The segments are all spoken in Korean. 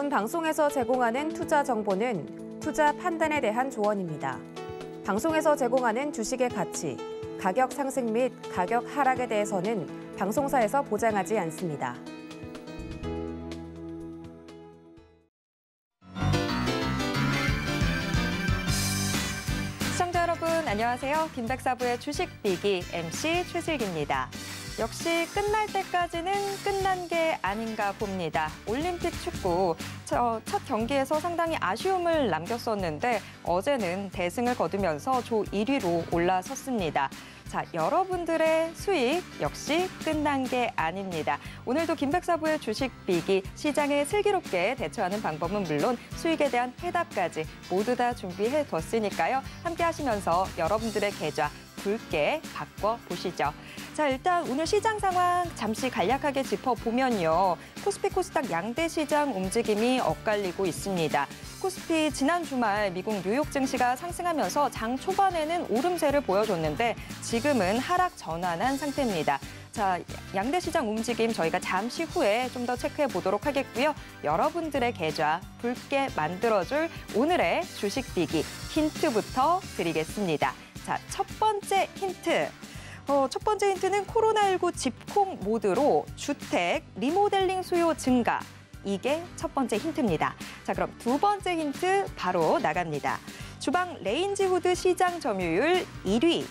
본 방송에서 제공하는 투자 정보는 투자 판단에 대한 조언입니다. 방송에서 제공하는 주식의 가치, 가격 상승 및 가격 하락에 대해서는 방송사에서 보장하지 않습니다. 시청자 여러분 안녕하세요. 김백사부의 주식비기 MC 최슬기입니다. 역시 끝날 때까지는 끝난 게 아닌가 봅니다. 올림픽 축구 첫 경기에서 상당히 아쉬움을 남겼었는데 어제는 대승을 거두면서 조 1위로 올라섰습니다. 자, 여러분들의 수익 역시 끝난 게 아닙니다. 오늘도 김백사부의 주식 비기, 시장에 슬기롭게 대처하는 방법은 물론 수익에 대한 해답까지 모두 다 준비해 뒀으니까요. 함께 하시면서 여러분들의 계좌 붉게 바꿔보시죠. 자, 일단 오늘 시장 상황 잠시 간략하게 짚어보면요. 코스피 코스닥 양대 시장 움직임이 엇갈리고 있습니다. 코스피 지난 주말 미국 뉴욕 증시가 상승하면서 장 초반에는 오름세를 보여줬는데 지금은 하락 전환한 상태입니다. 자, 양대 시장 움직임 저희가 잠시 후에 좀 더 체크해 보도록 하겠고요. 여러분들의 계좌 붉게 만들어줄 오늘의 주식 비기 힌트부터 드리겠습니다. 자, 첫 번째 힌트. 어, 첫 번째 힌트는 코로나19 집콕 모드로 주택 리모델링 수요 증가. 이게 첫 번째 힌트입니다. 자, 그럼 두 번째 힌트 바로 나갑니다. 주방 레인지 후드 시장 점유율 1위.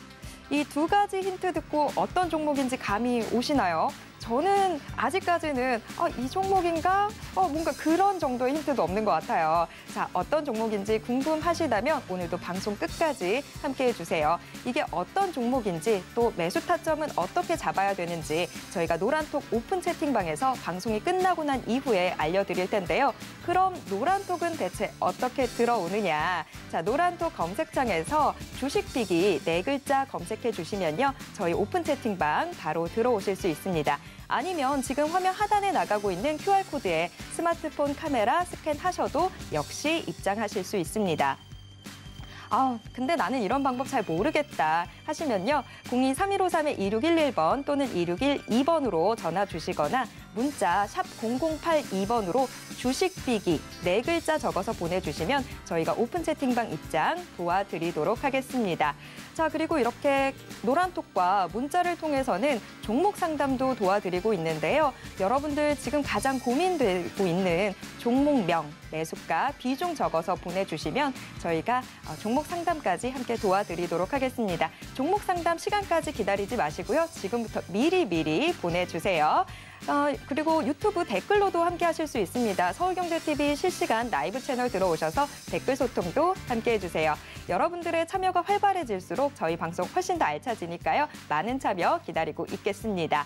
이 두 가지 힌트 듣고 어떤 종목인지 감이 오시나요? 저는 아직까지는 어, 이 종목인가? 어, 뭔가 그런 정도의 힌트도 없는 것 같아요. 자, 어떤 종목인지 궁금하시다면 오늘도 방송 끝까지 함께해 주세요. 이게 어떤 종목인지 또 매수 타점은 어떻게 잡아야 되는지 저희가 노란톡 오픈 채팅방에서 방송이 끝나고 난 이후에 알려드릴 텐데요. 그럼 노란톡은 대체 어떻게 들어오느냐? 자, 노란톡 검색창에서 주식비기네 글자 검색해 주시면요. 저희 오픈 채팅방 바로 들어오실 수 있습니다. 아니면 지금 화면 하단에 나가고 있는 QR코드에 스마트폰 카메라 스캔하셔도 역시 입장하실 수 있습니다. 아, 근데 나는 이런 방법 잘 모르겠다 하시면요. 0 2 3 1 5 3 2 6 1 1번 또는 2612번으로 전화 주시거나 문자 샵 0082번으로 주식비기 네 글자 적어서 보내주시면 저희가 오픈 채팅방 입장 도와드리도록 하겠습니다. 자, 그리고 이렇게 노란톡과 문자를 통해서는 종목 상담도 도와드리고 있는데요. 여러분들 지금 가장 고민되고 있는 종목명, 매수가, 비중 적어서 보내주시면 저희가 어, 종목 상담까지 함께 도와드리도록 하겠습니다. 종목 상담 시간까지 기다리지 마시고요. 지금부터 미리미리 보내주세요. 어, 그리고 유튜브 댓글로도 함께 하실 수 있습니다. 서울경제TV 실시간 라이브 채널 들어오셔서 댓글 소통도 함께 해주세요. 여러분들의 참여가 활발해질수록 저희 방송 훨씬 더 알차지니까요. 많은 참여 기다리고 있겠습니다.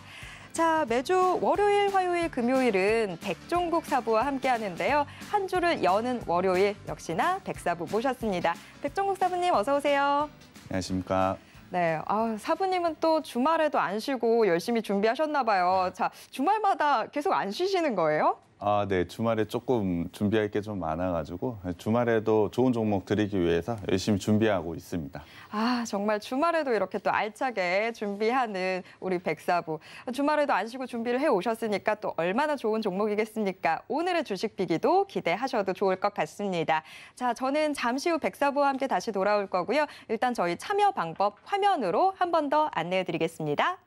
자, 매주 월요일, 화요일, 금요일은 백종국 사부와 함께 하는데요. 한 주를 여는 월요일 역시나 백사부 모셨습니다. 백종국 사부님 어서 오세요. 안녕하십니까. 네, 아, 사부님은 또 주말에도 안 쉬고 열심히 준비하셨나 봐요. 자, 주말마다 계속 안 쉬시는 거예요? 아, 네. 주말에 조금 준비할 게 좀 많아가지고 주말에도 좋은 종목 드리기 위해서 열심히 준비하고 있습니다. 아, 정말 주말에도 이렇게 또 알차게 준비하는 우리 백사부. 주말에도 안 쉬고 준비를 해오셨으니까 또 얼마나 좋은 종목이겠습니까? 오늘의 주식 비기도 기대하셔도 좋을 것 같습니다. 자, 저는 잠시 후 백사부와 함께 다시 돌아올 거고요. 일단 저희 참여 방법 화면으로 한 번 더 안내해드리겠습니다.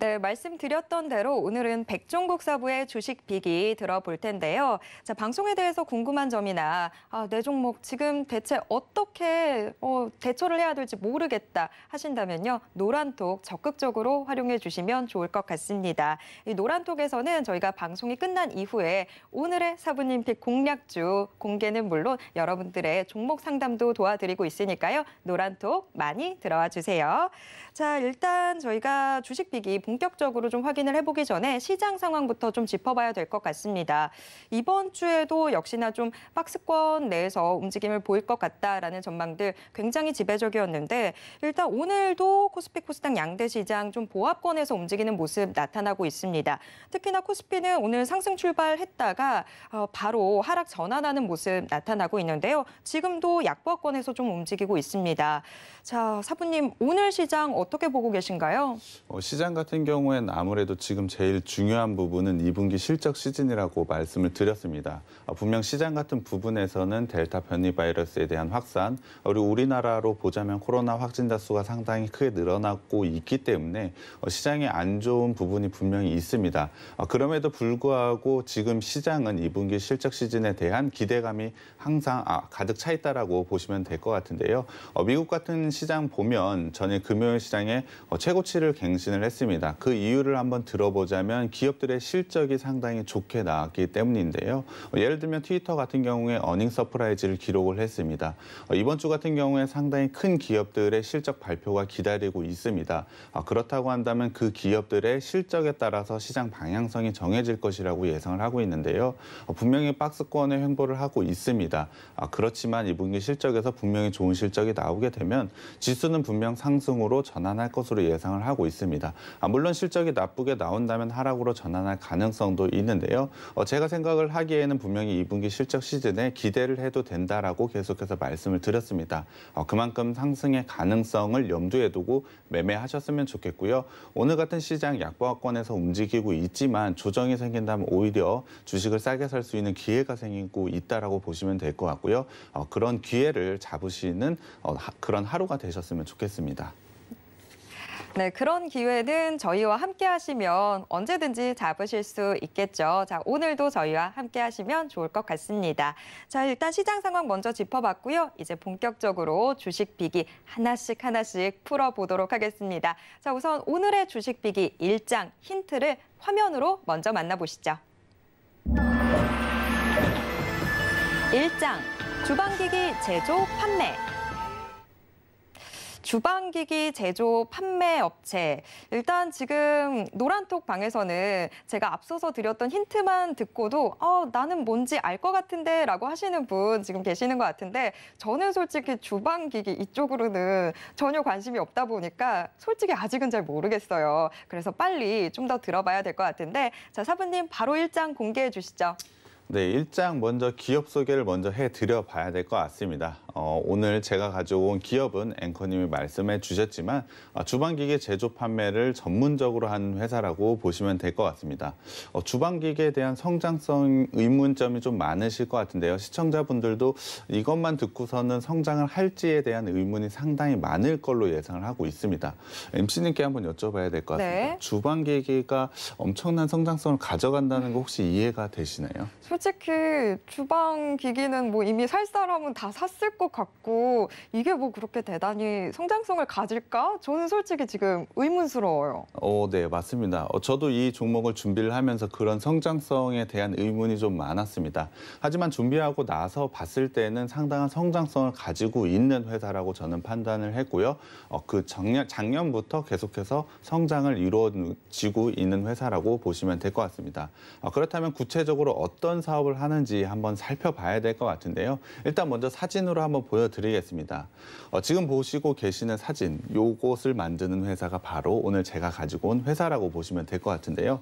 네, 말씀드렸던 대로 오늘은 백종국 사부의 주식 비기 들어볼 텐데요. 자, 방송에 대해서 궁금한 점이나 아, 내 종목 지금 대체 어떻게 어, 대처를 해야 될지 모르겠다 하신다면요. 노란톡 적극적으로 활용해 주시면 좋을 것 같습니다. 이 노란톡에서는 저희가 방송이 끝난 이후에 오늘의 사부님 픽 공략주 공개는 물론 여러분들의 종목 상담도 도와드리고 있으니까요. 노란톡 많이 들어와 주세요. 자, 일단 저희가 주식 비기 본격적으로 좀 확인을 해보기 전에 시장 상황부터 좀 짚어봐야 될 것 같습니다. 이번 주에도 역시나 좀 박스권 내에서 움직임을 보일 것 같다라는 전망들 굉장히 지배적이었는데 일단 오늘도 코스피 코스닥 양대 시장 좀 보합권에서 움직이는 모습 나타나고 있습니다. 특히나 코스피는 오늘 상승 출발했다가 어, 바로 하락 전환하는 모습 나타나고 있는데요. 지금도 약보합권에서 좀 움직이고 있습니다. 자, 사부님 오늘 시장 어떻게 보고 계신가요? 어, 시장 같은 같은 경우엔 아무래도 지금 제일 중요한 부분은 2분기 실적 시즌이라고 말씀을 드렸습니다. 아, 분명 시장 같은 부분에서는 델타 변이 바이러스에 대한 확산, 그리고 우리나라로 보자면 코로나 확진자 수가 상당히 크게 늘어났고 있기 때문에 어, 시장에 안 좋은 부분이 분명히 있습니다. 아, 그럼에도 불구하고 지금 시장은 2분기 실적 시즌에 대한 기대감이 항상 아, 가득 차 있다라고 보시면 될 것 같은데요. 어, 미국 같은 시장 보면 전일 금요일 시장에 어, 최고치를 갱신을 했습니다. 있다. 그 이유를 한번 들어보자면 기업들의 실적이 상당히 좋게 나왔기 때문인데요. 예를 들면 트위터 같은 경우에 어닝 서프라이즈를 기록을 했습니다. 어, 이번 주 같은 경우에 상당히 큰 기업들의 실적 발표가 기다리고 있습니다. 아, 그렇다고 한다면 그 기업들의 실적에 따라서 시장 방향성이 정해질 것이라고 예상을 하고 있는데요. 어, 분명히 박스권의 횡보를 하고 있습니다. 아, 그렇지만 이분기 실적에서 분명히 좋은 실적이 나오게 되면 지수는 분명 상승으로 전환할 것으로 예상을 하고 있습니다. 아무 물론 실적이 나쁘게 나온다면 하락으로 전환할 가능성도 있는데요. 어, 제가 생각을 하기에는 분명히 2분기 실적 시즌에 기대를 해도 된다라고 계속해서 말씀을 드렸습니다. 어, 그만큼 상승의 가능성을 염두에 두고 매매하셨으면 좋겠고요. 오늘 같은 시장 약보합권에서 움직이고 있지만 조정이 생긴다면 오히려 주식을 싸게 살 수 있는 기회가 생기고 있다라고 보시면 될 것 같고요. 어, 그런 기회를 잡으시는 어, 하, 그런 하루가 되셨으면 좋겠습니다. 네, 그런 기회는 저희와 함께 하시면 언제든지 잡으실 수 있겠죠. 자, 오늘도 저희와 함께 하시면 좋을 것 같습니다. 자, 일단 시장 상황 먼저 짚어봤고요. 이제 본격적으로 주식 비기 하나씩 하나씩 풀어보도록 하겠습니다. 자, 우선 오늘의 주식 비기 일장 힌트를 화면으로 먼저 만나보시죠. 일장 주방기기 제조 판매 주방기기 제조 판매 업체. 일단 지금 노란톡 방에서는 제가 앞서서 드렸던 힌트만 듣고도 어, 나는 뭔지 알 것 같은데 라고 하시는 분 지금 계시는 것 같은데 저는 솔직히 주방기기 이쪽으로는 전혀 관심이 없다 보니까 솔직히 아직은 잘 모르겠어요. 그래서 빨리 좀 더 들어봐야 될 것 같은데 자 사부님 바로 일장 공개해 주시죠. 네, 일장 먼저 기업 소개를 먼저 해드려 봐야 될 것 같습니다. 어, 오늘 제가 가져온 기업은 앵커님이 말씀해 주셨지만 어, 주방기계 제조 판매를 전문적으로 한 회사라고 보시면 될 것 같습니다. 어, 주방기계에 대한 성장성 의문점이 좀 많으실 것 같은데요. 시청자분들도 이것만 듣고서는 성장을 할지에 대한 의문이 상당히 많을 걸로 예상을 하고 있습니다. MC님께 한번 여쭤봐야 될 것 같습니다. 네. 주방기계가 엄청난 성장성을 가져간다는 거 혹시 이해가 되시나요? 솔직히 주방기계는뭐 이미 살 사람은 다 샀을 거것 같고 이게 뭐 그렇게 대단히 성장성을 가질까? 저는 솔직히 지금 의문스러워요. 어, 네, 맞습니다. 어, 저도 이 종목을 준비를 하면서 그런 성장성에 대한 의문이 좀 많았습니다. 하지만 준비하고 나서 봤을 때는 상당한 성장성을 가지고 있는 회사라고 저는 판단을 했고요. 어, 그 작년, 작년부터 계속해서 성장을 이루어지고 있는 회사라고 보시면 될 것 같습니다. 어, 그렇다면 구체적으로 어떤 사업을 하는지 한번 살펴봐야 될 것 같은데요. 일단 먼저 사진으로 한번 보여드리겠습니다. 어, 지금 보시고 계시는 사진, 요것을 만드는 회사가 바로 오늘 제가 가지고 온 회사라고 보시면 될 것 같은데요.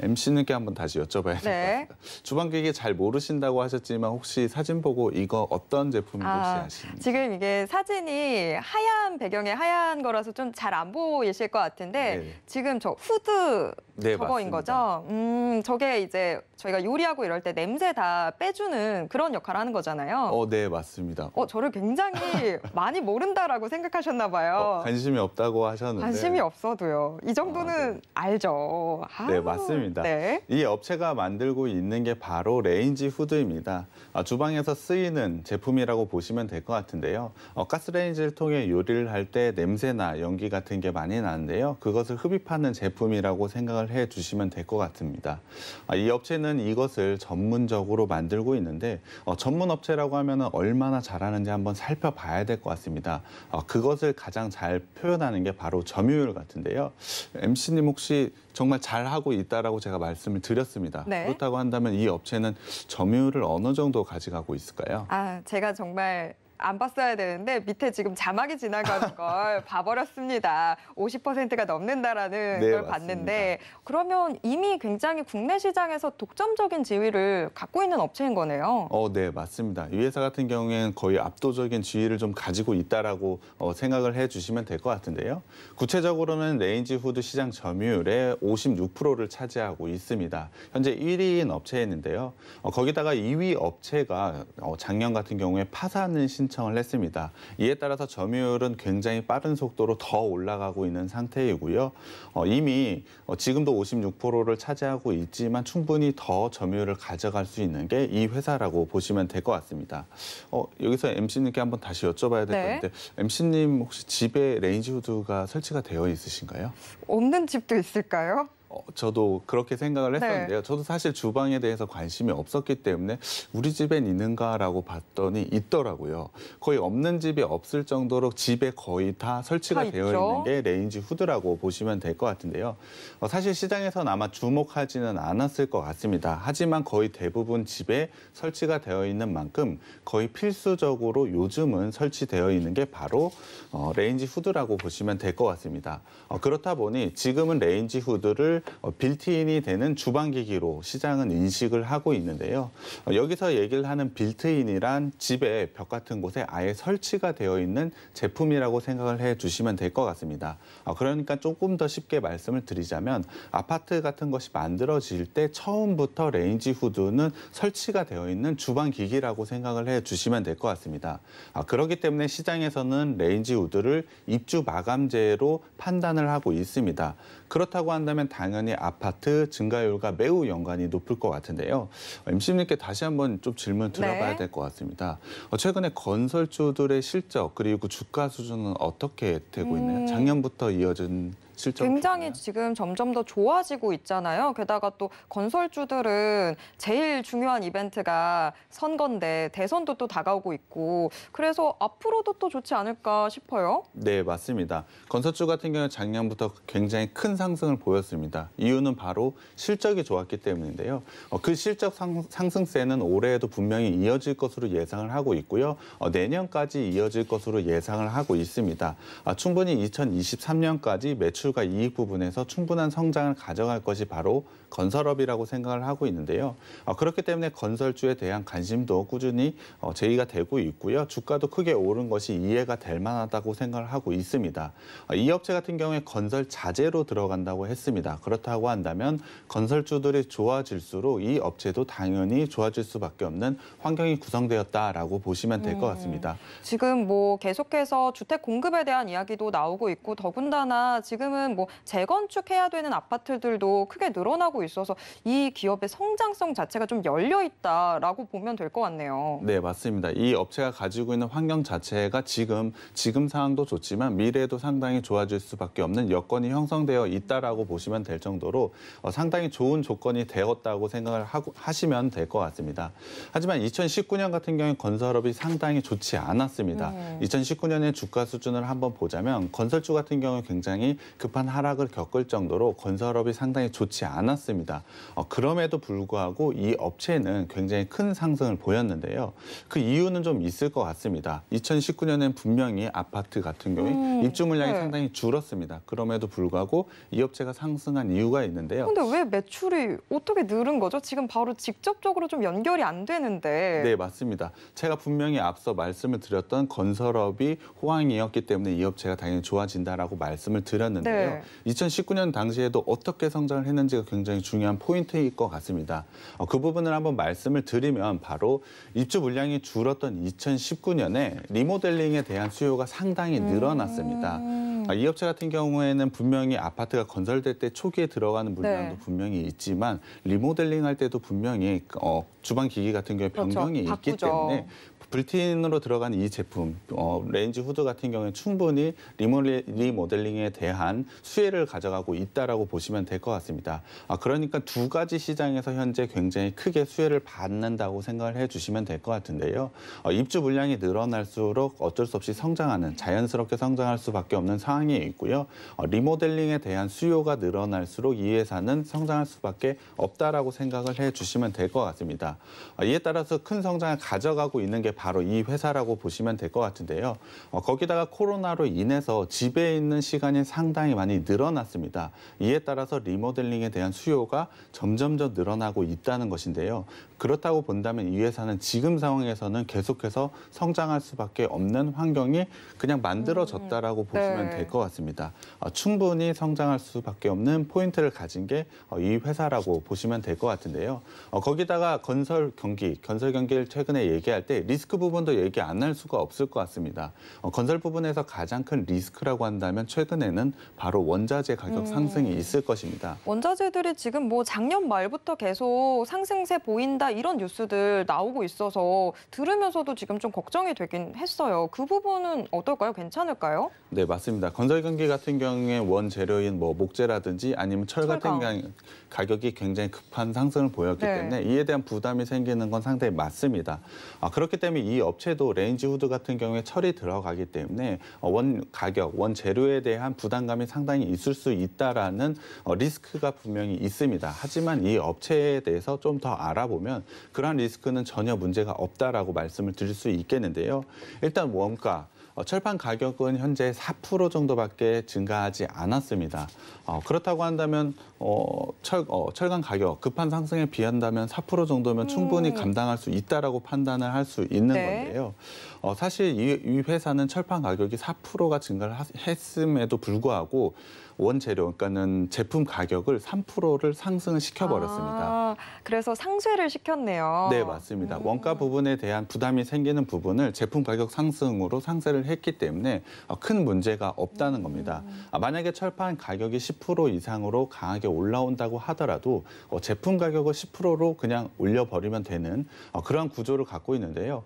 MC님께 한번 다시 여쭤봐야 될것 네. 같습니 주방기기 잘 모르신다고 하셨지만 혹시 사진 보고 이거 어떤 제품인지 아, 아시나요? 지금 이게 사진이 하얀 배경에 하얀 거라서 좀 잘 안 보이실 것 같은데 네 지금 저 후드 네, 저거인 거죠? 음, 저게 이제 저희가 요리하고 이럴 때 냄새 다 빼주는 그런 역할을 하는 거잖아요. 어, 네, 맞습니다. 어, 저를 굉장히 많이 모른다라고 생각하셨나 봐요. 어, 관심이 없다고 하셨는데. 관심이 없어도요. 이 정도는 아, 네. 알죠. 아 네, 맞습니다. 네. 이 업체가 만들고 있는 게 바로 레인지 후드입니다. 아, 주방에서 쓰이는 제품이라고 보시면 될 것 같은데요. 어, 가스레인지를 통해 요리를 할 때 냄새나 연기 같은 게 많이 나는데요. 그것을 흡입하는 제품이라고 생각을 해주시면 될 것 같습니다. 아, 이 업체는 이것을 전문적으로 만들고 있는데 어, 전문 업체라고 하면 얼마나 잘하는 다른지 한번 살펴봐야 될 것 같습니다. 어, 그것을 가장 잘 표현하는 게 바로 점유율 같은데요. MC님 혹시 정말 잘하고 있다라고 제가 말씀을 드렸습니다. 네. 그렇다고 한다면 이 업체는 점유율을 어느 정도 가져가고 있을까요? 아, 제가 정말 안 봤어야 되는데 밑에 지금 자막이 지나가는 걸 봐버렸습니다. 50%가 넘는다라는 네, 걸 맞습니다. 봤는데 그러면 이미 굉장히 국내 시장에서 독점적인 지위를 갖고 있는 업체인 거네요. 어, 네, 맞습니다. 이 회사 같은 경우에는 거의 압도적인 지위를 좀 가지고 있다라고 어, 생각을 해주시면 될 것 같은데요. 구체적으로는 레인지 후드 시장 점유율의 56%를 차지하고 있습니다. 현재 1위인 업체였는데요. 어, 거기다가 2위 업체가 어, 작년 같은 경우에 파산을 신청했 신청을 했습니다. 이에 따라서 점유율은 굉장히 빠른 속도로 더 올라가고 있는 상태이고요. 어, 이미 어, 지금도 56%를 차지하고 있지만 충분히 더 점유율을 가져갈 수 있는 게 이 회사라고 보시면 될 것 같습니다. 어, 여기서 MC님께 한번 다시 여쭤봐야 될 네. 건데 MC님 혹시 집에 레인지 후드가 설치가 되어 있으신가요? 없는 집도 있을까요? 어, 저도 그렇게 생각을 네. 했었는데요. 네. 저도 사실 주방에 대해서 관심이 없었기 때문에 우리 집엔 있는가라고 봤더니 있더라고요. 거의 없는 집이 없을 정도로 집에 거의 다 설치가 다 되어 있죠? 있는 게 레인지 후드라고 보시면 될 것 같은데요. 어, 사실 시장에서는 아마 주목하지는 않았을 것 같습니다. 하지만 거의 대부분 집에 설치가 되어 있는 만큼 거의 필수적으로 요즘은 설치되어 있는 게 바로 어, 레인지 후드라고 보시면 될 것 같습니다. 어, 그렇다 보니 지금은 레인지 후드를 어, 빌트인이 되는 주방 기기로 시장은 인식을 하고 있는데요. 어, 여기서 얘기를 하는 빌트인이란 집에 벽 같은 곳에 아예 설치가 되어 있는 제품이라고 생각을 해 주시면 될 것 같습니다. 어, 그러니까 조금 더 쉽게 말씀을 드리자면 아파트 같은 것이 만들어질 때 처음부터 레인지 후드는 설치가 되어 있는 주방 기기라고 생각을 해 주시면 될 것 같습니다. 아, 그렇기 때문에 시장에서는 레인지 후드를 입주 마감제로 판단을 하고 있습니다. 그렇다고 한다면 당연히 아파트 증가율과 매우 연관이 높을 것 같은데요. 어, 임시님께 다시 한번 좀 질문 들어봐야 네. 될것 같습니다. 어, 최근에 건설주들의 실적 그리고 주가 수준은 어떻게 되고 있나요? 음. 작년부터 이어진 실제 굉장히 보면. 지금 점점 더 좋아지고 있잖아요. 게다가 또 건설주들은 제일 중요한 이벤트가 선건데 대선도 또 다가오고 있고 그래서 앞으로도 또 좋지 않을까 싶어요. 네, 맞습니다. 건설주 같은 경우는 작년부터 굉장히 큰 상승을 보였습니다. 이유는 바로 실적이 좋았기 때문인데요. 어, 그 실적 상승세는 올해에도 분명히 이어질 것으로 예상을 하고 있고요. 어, 내년까지 이어질 것으로 예상을 하고 있습니다. 아, 충분히 2023년까지 매출 기술 이익 부분에서 충분한 성장을 가져갈 것이 바로 건설업이라고 생각을 하고 있는데요. 어, 그렇기 때문에 건설주에 대한 관심도 꾸준히 어, 제의가 되고 있고요. 주가도 크게 오른 것이 이해가 될 만하다고 생각을 하고 있습니다. 어, 이 업체 같은 경우에 건설 자재로 들어간다고 했습니다. 그렇다고 한다면 건설주들이 좋아질수록 이 업체도 당연히 좋아질 수밖에 없는 환경이 구성되었다라고 보시면 될것 음. 같습니다. 지금 뭐 계속해서 주택 공급에 대한 이야기도 나오고 있고 더군다나 지금은 뭐 재건축해야 되는 아파트들도 크게 늘어나고 하고 있어서 이 기업의 성장성 자체가 좀 열려 있다라고 보면 될 것 같네요. 네, 맞습니다. 이 업체가 가지고 있는 환경 자체가 지금 지금 상황도 좋지만 미래에도 상당히 좋아질 수밖에 없는 여건이 형성되어 있다라고 보시면 될 정도로 어, 상당히 좋은 조건이 되었다고 생각을 하고, 하시면 될 것 같습니다. 하지만 2019년 같은 경우에 건설업이 상당히 좋지 않았습니다. 음. 2019년의 주가 수준을 한번 보자면 건설주 같은 경우 굉장히 급한 하락을 겪을 정도로 건설업이 상당히 좋지 않았습니다. 했습니다. 어, 그럼에도 불구하고 이 업체는 굉장히 큰 상승을 보였는데요. 그 이유는 좀 있을 것 같습니다. 2019년엔 분명히 아파트 같은 경우에 음, 입주 물량이 네. 상당히 줄었습니다. 그럼에도 불구하고 이 업체가 상승한 이유가 있는데요. 근데 왜 매출이 어떻게 늘은 거죠? 지금 바로 직접적으로 좀 연결이 안 되는데. 네, 맞습니다. 제가 분명히 앞서 말씀을 드렸던 건설업이 호황이었기 때문에 이 업체가 당연히 좋아진다라고 말씀을 드렸는데요. 네. 2019년 당시에도 어떻게 성장을 했는지가 굉장히 굉장히 중요한 포인트일 것 같습니다. 어, 그 부분을 한번 말씀을 드리면 바로 입주 물량이 줄었던 2019년에 리모델링에 대한 수요가 상당히 음. 늘어났습니다. 음... 이 업체 같은 경우에는 분명히 아파트가 건설될 때 초기에 들어가는 물량도 네. 분명히 있지만 리모델링 할 때도 분명히 어, 주방 기기 같은 경우에 그렇죠. 변경이 그렇죠. 있기 때문에 불틴으로 들어간 이 제품 어, 레인지 후드 같은 경우에 충분히 리모델링에 대한 수혜를 가져가고 있다라고 보시면 될 것 같습니다. 아, 그러니까 두 가지 시장에서 현재 굉장히 크게 수혜를 받는다고 생각을 해주시면 될 것 같은데요. 어, 입주 물량이 늘어날수록 어쩔 수 없이 성장하는 자연스럽게 성장할 수밖에 없는 상황이 있고요. 어, 리모델링에 대한 수요가 늘어날수록 이 회사는 성장할 수밖에 없다라고 생각을 해주시면 될 것 같습니다. 어, 이에 따라서 큰 성장을 가져가고 있는 게 바로 이 회사라고 보시면 될 것 같은데요. 어, 거기다가 코로나로 인해서 집에 있는 시간이 상당히 많이 늘어났습니다. 이에 따라서 리모델링에 대한 수요 수요가 점점 더 늘어나고 있다는 것인데요. 그렇다고 본다면 이 회사는 지금 상황에서는 계속해서 성장할 수밖에 없는 환경이 그냥 만들어졌다라고 음, 보시면 네. 될것 같습니다. 어, 충분히 성장할 수밖에 없는 포인트를 가진 게이 어, 회사라고 보시면 될 것 같은데요. 어, 거기다가 건설 경기, 건설 경기를 최근에 얘기할 때 리스크 부분도 얘기 안 할 수가 없을 것 같습니다. 건설 부분에서 가장 큰 리스크라고 한다면 최근에는 바로 원자재 가격 음. 상승이 있을 것입니다. 원자재들이 지금 뭐 작년 말부터 계속 상승세 보인다 있다 이런 뉴스들 나오고 있어서 들으면서도 지금 좀 걱정이 되긴 했어요. 그 부분은 어떨까요? 괜찮을까요? 네, 맞습니다. 건설 경기 같은 경우에 원재료인 뭐 목재라든지 아니면 철 같은 경우 가격이 굉장히 급한 상승을 보였기 네. 때문에 이에 대한 부담이 생기는 건 상당히 맞습니다. 아, 그렇기 때문에 이 업체도 레인지 후드 같은 경우에 철이 들어가기 때문에 어, 원 가격, 원 재료에 대한 부담감이 상당히 있을 수 있다라는 어, 리스크가 분명히 있습니다. 하지만 이 업체에 대해서 좀 더 알아보면 보면 그러한 리스크는 전혀 문제가 없다라고 말씀을 드릴 수 있겠는데요. 일단 원가 어, 철판 가격은 현재 4% 정도밖에 증가하지 않았습니다. 어, 그렇다고 한다면 어, 철, 어, 철강 가격 급한 상승에 비한다면 4% 정도면 충분히 음. 감당할 수 있다라고 판단을 할 수 있는 네. 건데요. 어, 사실 이, 이 회사는 철판 가격이 4%가 증가를 하, 했음에도 불구하고 원재료, 그러니까는 제품 가격을 3%를 상승을 시켜버렸습니다. 아, 그래서 상쇄를 시켰네요. 네, 맞습니다. 음. 원가 부분에 대한 부담이 생기는 부분을 제품 가격 상승으로 상쇄를 했기 때문에 어, 큰 문제가 없다는 겁니다. 음. 아, 만약에 철판 가격이 10% 이상으로 강하게 올라온다고 하더라도 어, 제품 가격을 10%로 그냥 올려버리면 되는 어, 그런 구조를 갖고 있는데요.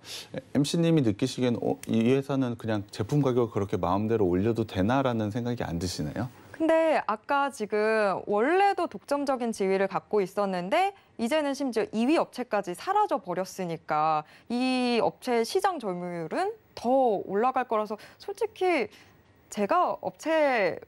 MC님이 느끼 느끼시기엔 어, 이 회사는 그냥 제품 가격을 그렇게 마음대로 올려도 되나라는 생각이 안드시네요 근데 아까 지금 원래도 독점적인 지위를 갖고 있었는데 이제는 심지어 2위 업체까지 사라져 버렸으니까 이 업체의 시장 점유율은 더 올라갈 거라서 솔직히 제가 업체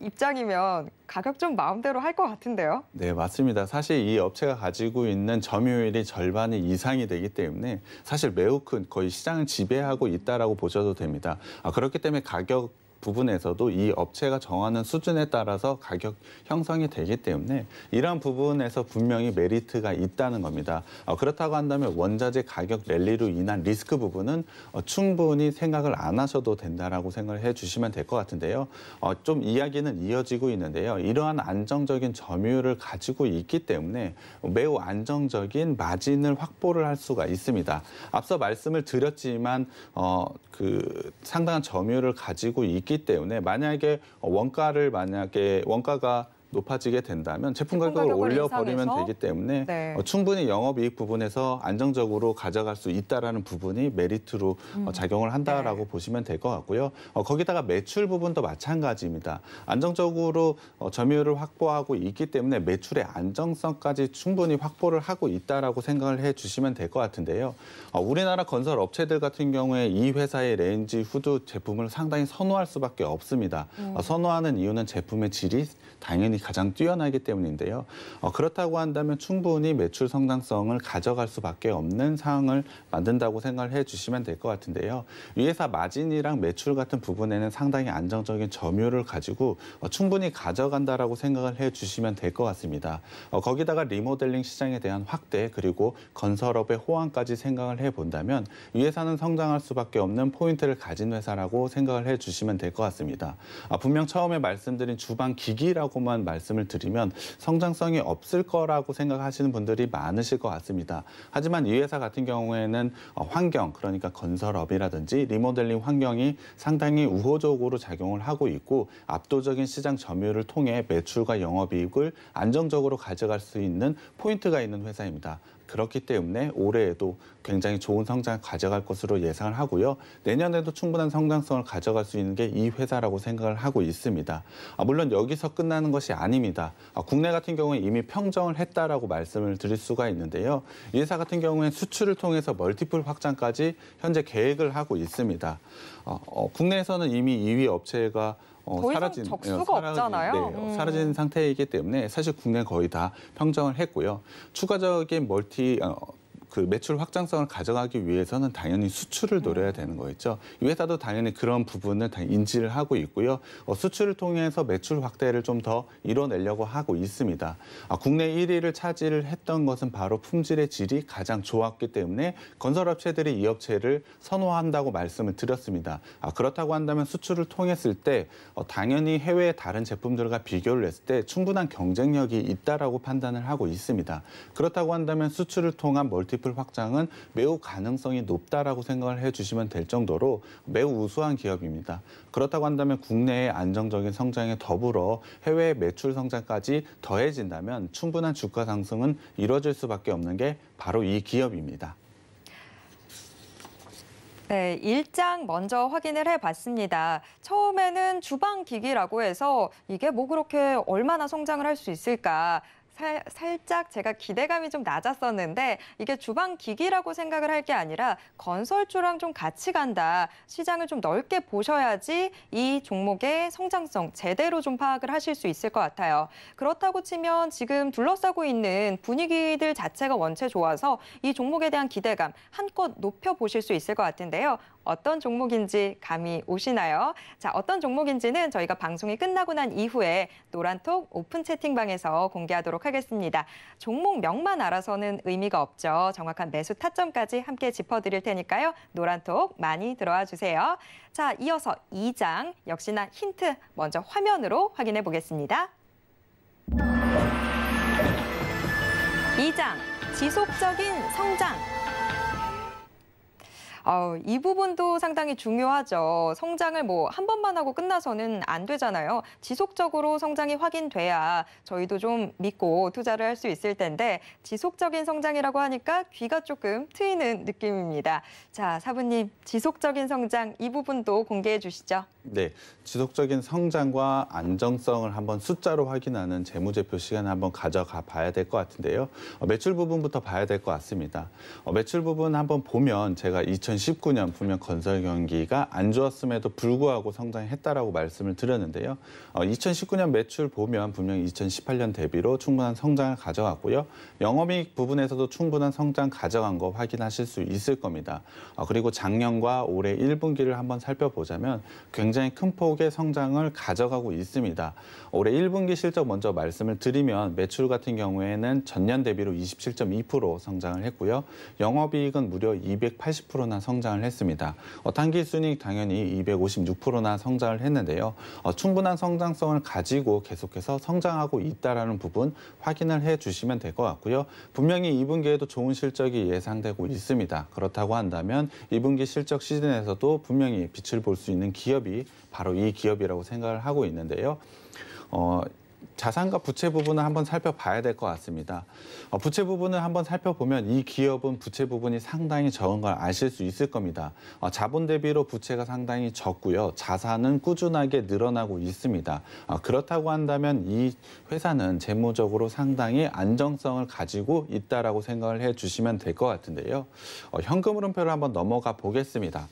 입장이면 가격 좀 마음대로 할 것 같은데요? 네, 맞습니다. 사실 이 업체가 가지고 있는 점유율이 절반 이상이 되기 때문에 사실 매우 큰 거의 시장을 지배하고 있다라 보셔도 됩니다. 아, 그렇기 때문에 가격 부분에서도 이 업체가 정하는 수준에 따라서 가격 형성이 되기 때문에 이러한 부분에서 분명히 메리트가 있다는 겁니다. 어, 그렇다고 한다면 원자재 가격 랠리로 인한 리스크 부분은 어, 충분히 생각을 안 하셔도 된다라고 생각을 해주시면 될 것 같은데요. 어, 좀 이야기는 이어지고 있는데요. 이러한 안정적인 점유율을 가지고 있기 때문에 매우 안정적인 마진을 확보를 할 수가 있습니다. 앞서 말씀을 드렸지만 어, 그 상당한 점유율을 가지고 있기 있기 때문에 만약에 원가를 만약에 원가가 높아지게 된다면 제품, 가격을, 올려버리면 되기 때문에 네. 어, 충분히 영업이익 부분에서 안정적으로 가져갈 수 있다라는 부분이 메리트로 어, 음. 어, 작용을 한다라고 네. 보시면 될 것 같고요. 어, 거기다가 매출 부분도 마찬가지입니다. 안정적으로 어, 점유율을 확보하고 있기 때문에 매출의 안정성까지 충분히 확보를 하고 있다라고 생각을 해주시면 될 것 같은데요. 어, 우리나라 건설 업체들 같은 경우에 이 회사의 레인지 후드 제품을 상당히 선호할 수밖에 없습니다. 음. 어, 선호하는 이유는 제품의 질이 당연히 성장이 가장 뛰어나기 때문인데요. 어, 그렇다고 한다면 충분히 매출 성장성을 가져갈 수밖에 없는 상황을 만든다고 생각을 해주시면 될 것 같은데요. 이 회사 마진이랑 매출 같은 부분에는 상당히 안정적인 점유를 가지고 어, 충분히 가져간다라고 생각을 해주시면 될 것 같습니다. 어, 거기다가 리모델링 시장에 대한 확대 그리고 건설업의 호황까지 생각을 해본다면 이 회사는 성장할 수밖에 없는 포인트를 가진 회사라고 생각을 해주시면 될 것 같습니다. 아, 분명 처음에 말씀드린 주방 기기라고만 말씀을 드리면 성장성이 없을 거라고 생각하시는 분들이 많으실 것 같습니다. 하지만 이 회사 같은 경우에는 어, 환경, 그러니까 건설업이라든지 리모델링 환경이 상당히 우호적으로 작용을 하고 있고 압도적인 시장 점유율을 통해 매출과 영업이익을 안정적으로 가져갈 수 있는 포인트가 있는 회사입니다. 그렇기 때문에 올해에도 굉장히 좋은 성장을 가져갈 것으로 예상을 하고요. 내년에도 충분한 성장성을 가져갈 수 있는 게 이 회사라고 생각을 하고 있습니다. 아, 물론 여기서 끝나는 것이 아닙니다. 아, 국내 같은 경우는 이미 평정을 했다라고 말씀을 드릴 수가 있는데요. 이 회사 같은 경우에 수출을 통해서 멀티플 확장까지 현재 계획을 하고 있습니다. 어, 어, 국내에서는 이미 2위 업체가 어, 더 이상 사라진, 적수가 예, 사라진, 없잖아요. 네, 어, 음. 사라진 상태이기 때문에 사실 국내 거의 다 평정을 했고요. 추가적인 멀티 어, 그 매출 확장성을 가져가기 위해서는 당연히 수출을 노려야 되는 거겠죠. 이 회사도 당연히 그런 부분을 다 인지를 하고 있고요. 어, 수출을 통해서 매출 확대를 좀 더 이뤄내려고 하고 있습니다. 아, 국내 1위를 차지를 했던 것은 바로 품질의 질이 가장 좋았기 때문에 건설업체들이 이 업체를 선호한다고 말씀을 드렸습니다. 아, 그렇다고 한다면 수출을 통했을 때 어, 당연히 해외의 다른 제품들과 비교를 했을 때 충분한 경쟁력이 있다라고 판단을 하고 있습니다. 그렇다고 한다면 수출을 통한 멀티플 산업 확장은 매우 가능성이 높다라고 생각을 해주시면 될 정도로 매우 우수한 기업입니다. 그렇다고 한다면 국내의 안정적인 성장에 더불어 해외 매출 성장까지 더해진다면 충분한 주가 상승은 이뤄질 수밖에 없는 게 바로 이 기업입니다. 네, 일장 먼저 확인을 해봤습니다. 처음에는 주방기기라고 해서 이게 뭐 그렇게 얼마나 성장을 할 수 있을까 사, 살짝 제가 기대감이 좀 낮았었는데 이게 주방 기기라고 생각을 할 게 아니라 건설주랑 좀 같이 간다. 시장을 좀 넓게 보셔야지 이 종목의 성장성 제대로 좀 파악을 하실 수 있을 것 같아요. 그렇다고 치면 지금 둘러싸고 있는 분위기들 자체가 원체 좋아서 이 종목에 대한 기대감 한껏 높여 보실 수 있을 것 같은데요. 어떤 종목인지 감이 오시나요? 자, 어떤 종목인지는 저희가 방송이 끝나고 난 이후에 노란톡 오픈 채팅방에서 공개하도록 하겠습니다. 종목명만 알아서는 의미가 없죠. 정확한 매수 타점까지 함께 짚어드릴 테니까요. 노란톡 많이 들어와 주세요. 자, 이어서 2장 역시나 힌트 먼저 화면으로 확인해 보겠습니다. 2장 지속적인 성장 아이 부분도 상당히 중요하죠. 성장을 뭐 한 번만 하고 끝나서는 안 되잖아요. 지속적으로 성장이 확인돼야 저희도 좀 믿고 투자를 할 수 있을 텐데 지속적인 성장이라고 하니까 귀가 조금 트이는 느낌입니다. 자, 사부님, 지속적인 성장 이 부분도 공개해 주시죠. 네, 지속적인 성장과 안정성을 한번 숫자로 확인하는 재무제표 시간을 한번 가져가 봐야 될 것 같은데요. 어, 매출 부분부터 봐야 될 것 같습니다. 어, 매출 부분 한번 보면 제가 2000 2019년 분명 건설 경기가 안 좋았음에도 불구하고 성장했다라고 말씀을 드렸는데요. 어, 2019년 매출 보면 분명 2018년 대비로 충분한 성장을 가져갔고요. 영업이익 부분에서도 충분한 성장 가져간 거 확인하실 수 있을 겁니다. 어, 그리고 작년과 올해 1분기를 한번 살펴보자면 굉장히 큰 폭의 성장을 가져가고 있습니다. 올해 1분기 실적 먼저 말씀을 드리면 매출 같은 경우에는 전년 대비로 27.2% 성장을 했고요. 영업이익은 무려 280%나 성장을 했습니다. 어, 단기 순이익 당연히 256%나 성장을 했는데요. 어, 충분한 성장성을 가지고 계속해서 성장하고 있다라는 부분 확인을 해 주시면 될것 같고요. 분명히 2분기에도 좋은 실적이 예상되고 있습니다. 그렇다고 한다면 2분기 실적 시즌에서도 분명히 빛을 볼 수 있는 기업이 바로 이 기업이라고 생각을 하고 있는데요. 어, 자산과 부채 부분을 한번 살펴봐야 될 것 같습니다. 어, 부채 부분을 한번 살펴보면 이 기업은 부채 부분이 상당히 적은 걸 아실 수 있을 겁니다. 어, 자본 대비로 부채가 상당히 적고요. 자산은 꾸준하게 늘어나고 있습니다. 어, 그렇다고 한다면 이 회사는 재무적으로 상당히 안정성을 가지고 있다라고 생각을 해 주시면 될 것 같은데요. 현금 흐름표를 한번 넘어가 보겠습니다.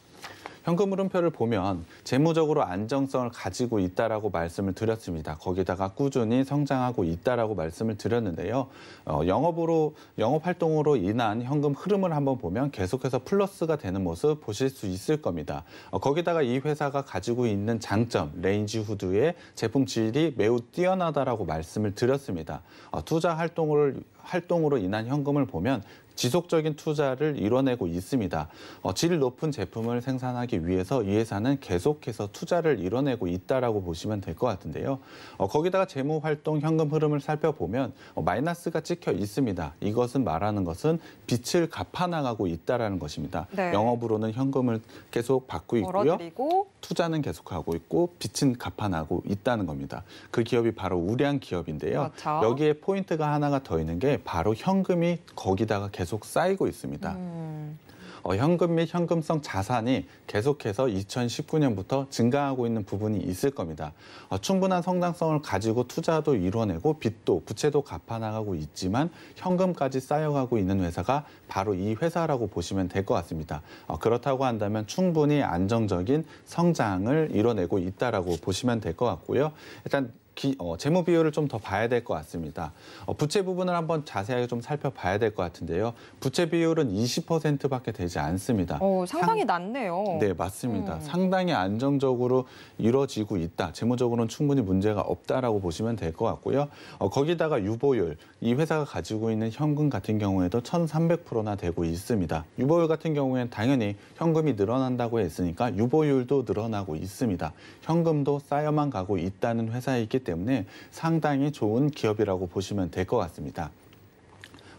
현금 흐름표를 보면 재무적으로 안정성을 가지고 있다라고 말씀을 드렸습니다. 거기다가 꾸준히 성장하고 있다라고 말씀을 드렸는데요. 어, 영업으로 영업 활동으로 인한 현금 흐름을 한번 보면 계속해서 플러스가 되는 모습 보실 수 있을 겁니다. 어, 거기다가 이 회사가 가지고 있는 장점 레인지 후드의 제품 질이 매우 뛰어나다라고 말씀을 드렸습니다. 어, 투자 활동을 활동으로 인한 현금을 보면 지속적인 투자를 이뤄내고 있습니다. 어, 질 높은 제품을 생산하기 위해서 이 회사는 계속해서 투자를 이뤄내고 있다라고 보시면 될 것 같은데요. 어, 거기다가 재무 활동 현금 흐름을 살펴보면 어, 마이너스가 찍혀 있습니다. 이것은 말하는 것은 빚을 갚아 나가고 있다라는 것입니다. 네. 영업으로는 현금을 계속 받고 있고요. 벌어들이고. 투자는 계속하고 있고 빚은 갚아 나고 있다는 겁니다. 그 기업이 바로 우량 기업인데요. 그렇죠. 여기에 포인트가 하나가 더 있는 게 바로 현금이 거기다가 계속 계속 쌓이고 있습니다. 음. 어, 현금 및 현금성 자산이 계속해서 2019년부터 증가하고 있는 부분이 있을 겁니다. 어, 충분한 성장성을 가지고 투자도 이뤄내고 빚도 부채도 갚아나가고 있지만 현금까지 쌓여가고 있는 회사가 바로 이 회사라고 보시면 될 것 같습니다. 어, 그렇다고 한다면 충분히 안정적인 성장을 이뤄내고 있다라 보시면 될 것 같고요. 일단 기, 어, 재무 비율을 좀 더 봐야 될 것 같습니다. 어, 부채 부분을 한번 자세하게 좀 살펴봐야 될 것 같은데요. 부채 비율은 20%밖에 되지 않습니다. 어, 상당히 상, 낮네요. 네, 맞습니다. 음. 상당히 안정적으로 이루어지고 있다. 재무적으로는 충분히 문제가 없다라고 보시면 될 것 같고요. 어, 거기다가 유보율, 이 회사가 가지고 있는 현금 같은 경우에도 1,300%나 되고 있습니다. 유보율 같은 경우에는 당연히 현금이 늘어난다고 했으니까 유보율도 늘어나고 있습니다. 현금도 쌓여만 가고 있다는 회사이기 때문에 상당히 좋은 기업이라고 보시면 될 것 같습니다.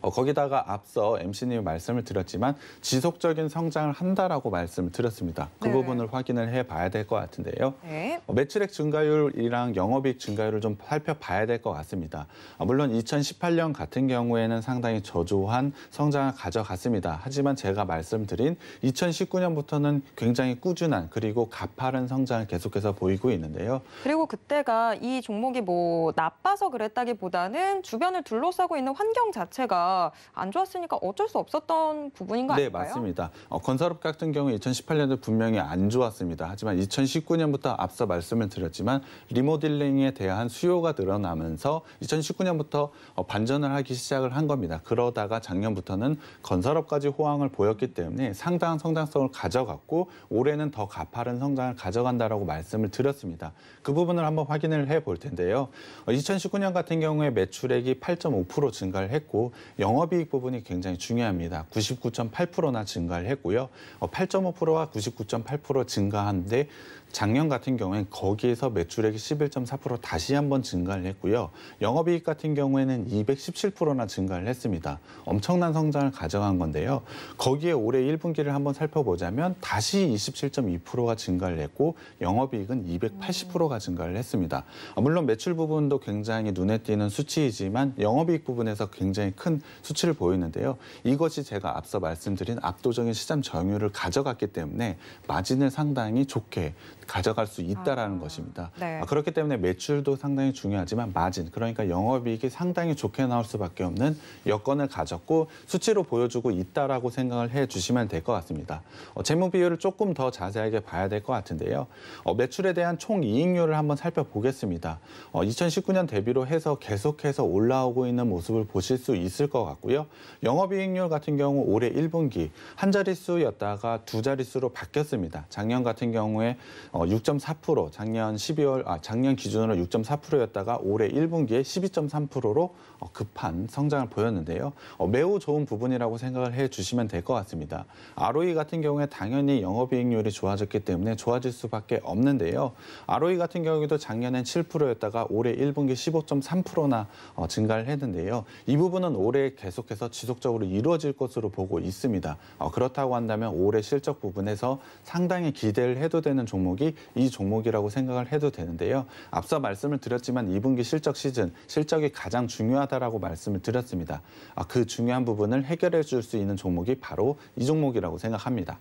어, 거기다가 앞서 m c 님 말씀을 드렸지만 지속적인 성장을 한다라고 말씀을 드렸습니다. 그 네. 부분을 확인을 해봐야 될 것 같은데요. 네. 어, 매출액 증가율이랑 영업이익 증가율을 좀 살펴봐야 될 것 같습니다. 아, 물론 2018년 같은 경우에는 상당히 저조한 성장을 가져갔습니다. 하지만 제가 말씀드린 2019년부터는 굉장히 꾸준한 그리고 가파른 성장을 계속해서 보이고 있는데요. 그리고 그때가 이 종목이 뭐 나빠서 그랬다기보다는 주변을 둘러싸고 있는 환경 자체가 안 좋았으니까 어쩔 수 없었던 부분인 거 아닐까요? 네, 맞습니다. 어, 건설업 같은 경우 2018년도 분명히 안 좋았습니다. 하지만 2019년부터 앞서 말씀을 드렸지만 리모델링에 대한 수요가 늘어나면서 2019년부터 어, 반전을 하기 시작을 한 겁니다. 그러다가 작년부터는 건설업까지 호황을 보였기 때문에 상당한 성장성을 가져갔고 올해는 더 가파른 성장을 가져간다라고 말씀을 드렸습니다. 그 부분을 한번 확인을 해 볼 텐데요. 어, 2019년 같은 경우에 매출액이 8.5% 증가를 했고 영업이익 부분이 굉장히 중요합니다. 99.8%나 증가를 했고요. 8.5%와 99.8% 증가한데 작년 같은 경우엔 거기에서 매출액이 11.4% 다시 한번 증가를 했고요. 영업이익 같은 경우에는 217%나 증가를 했습니다. 엄청난 성장을 가져간 건데요. 거기에 올해 1분기를 한번 살펴보자면 다시 27.2%가 증가를 했고 영업이익은 280%가 증가를 했습니다. 아, 물론 매출 부분도 굉장히 눈에 띄는 수치이지만 영업이익 부분에서 굉장히 큰 수치를 보이는데요. 이것이 제가 앞서 말씀드린 압도적인 시장 점유율을 가져갔기 때문에 마진을 상당히 좋게 가져갈 수 있다라는 아, 것입니다. 네. 아, 그렇기 때문에 매출도 상당히 중요하지만 마진 그러니까 영업이익이 상당히 좋게 나올 수밖에 없는 여건을 가졌고 수치로 보여주고 있다라고 생각을 해주시면 될 것 같습니다. 어, 재무 비율을 조금 더 자세하게 봐야 될 것 같은데요. 어, 매출에 대한 총 이익률을 한번 살펴보겠습니다. 어, 2019년 대비로 해서 계속해서 올라오고 있는 모습을 보실 수 있을 것 같고요. 영업이익률 같은 경우 올해 1분기 한 자릿수였다가 두 자릿수로 바뀌었습니다. 작년 같은 경우에 어, 어, 6.4% 작년 12월 아 작년 기준으로 6.4%였다가 올해 1분기에 12.3%로 어, 급한 성장을 보였는데요. 어, 매우 좋은 부분이라고 생각을 해 주시면 될 것 같습니다. ROE 같은 경우에 당연히 영업이익률이 좋아졌기 때문에 좋아질 수밖에 없는데요. ROE 같은 경우에도 작년엔 7%였다가 올해 1분기 15.3%나 어, 증가를 했는데요. 이 부분은 올해 계속해서 지속적으로 이루어질 것으로 보고 있습니다. 어, 그렇다고 한다면 올해 실적 부분에서 상당히 기대를 해도 되는 종목이 이 종목이라고 생각을 해도 되는데요. 앞서 말씀을 드렸지만 2분기 실적 시즌 실적이 가장 중요하다라고 말씀을 드렸습니다. 아, 그 중요한 부분을 해결해 줄 수 있는 종목이 바로 이 종목이라고 생각합니다.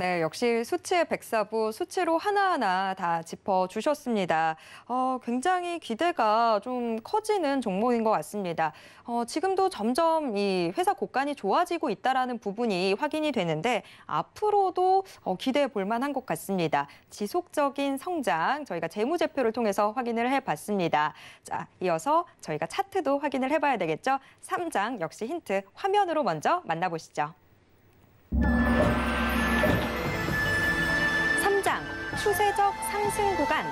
네, 역시 수치의 백사부 수치로 하나하나 다 짚어주셨습니다. 어, 굉장히 기대가 좀 커지는 종목인 것 같습니다. 어, 지금도 점점 이 회사 곳간이 좋아지고 있다는 부분이 확인이 되는데 앞으로도 어, 기대해 볼 만한 것 같습니다. 지속적인 성장 저희가 재무제표를 통해서 확인을 해봤습니다. 자, 이어서 저희가 차트도 확인을 해봐야 되겠죠. 3장 역시 힌트 화면으로 먼저 만나보시죠. 추세적 상승 구간.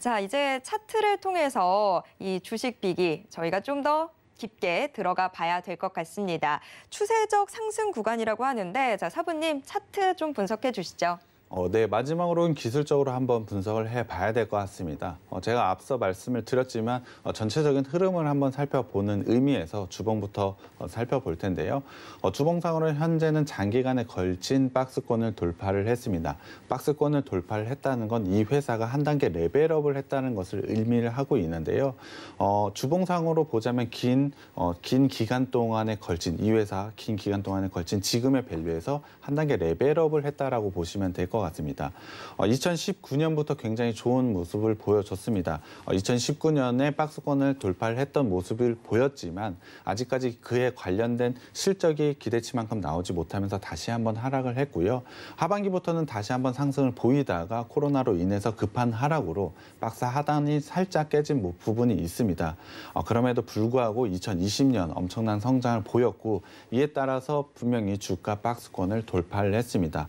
자, 이제 차트를 통해서 이 주식 비기 저희가 좀 더 깊게 들어가 봐야 될 것 같습니다. 추세적 상승 구간이라고 하는데 자 사부님 차트 좀 분석해 주시죠. 어, 네, 마지막으로는 기술적으로 한번 분석을 해봐야 될 것 같습니다. 어, 제가 앞서 말씀을 드렸지만 어, 전체적인 흐름을 한번 살펴보는 의미에서 주봉부터 어, 살펴볼 텐데요. 어, 주봉상으로 현재는 장기간에 걸친 박스권을 돌파를 했습니다. 박스권을 돌파를 했다는 건 이 회사가 한 단계 레벨업을 했다는 것을 의미를 하고 있는데요. 어, 주봉상으로 보자면 긴, 어, 긴 기간 동안에 걸친 이 회사, 긴 기간 동안에 걸친 지금의 밸류에서 한 단계 레벨업을 했다라고 보시면 될것 같습니다. 것 같습니다. 2019년부터 어, 굉장히 좋은 모습을 보여줬습니다. 2019년에 어, 박스권을 돌파했던 를 모습을 보였지만 아직까지 그에 관련된 실적이 기대치만큼 나오지 못하면서 다시 한번 하락을 했고요. 하반기부터는 다시 한번 상승을 보이다가 코로나로 인해서 급한 하락으로 박스 하단이 살짝 깨진 부분이 있습니다. 어, 그럼에도 불구하고 2020년 엄청난 성장을 보였고 이에 따라서 분명히 주가 박스권을 돌파를 했습니다.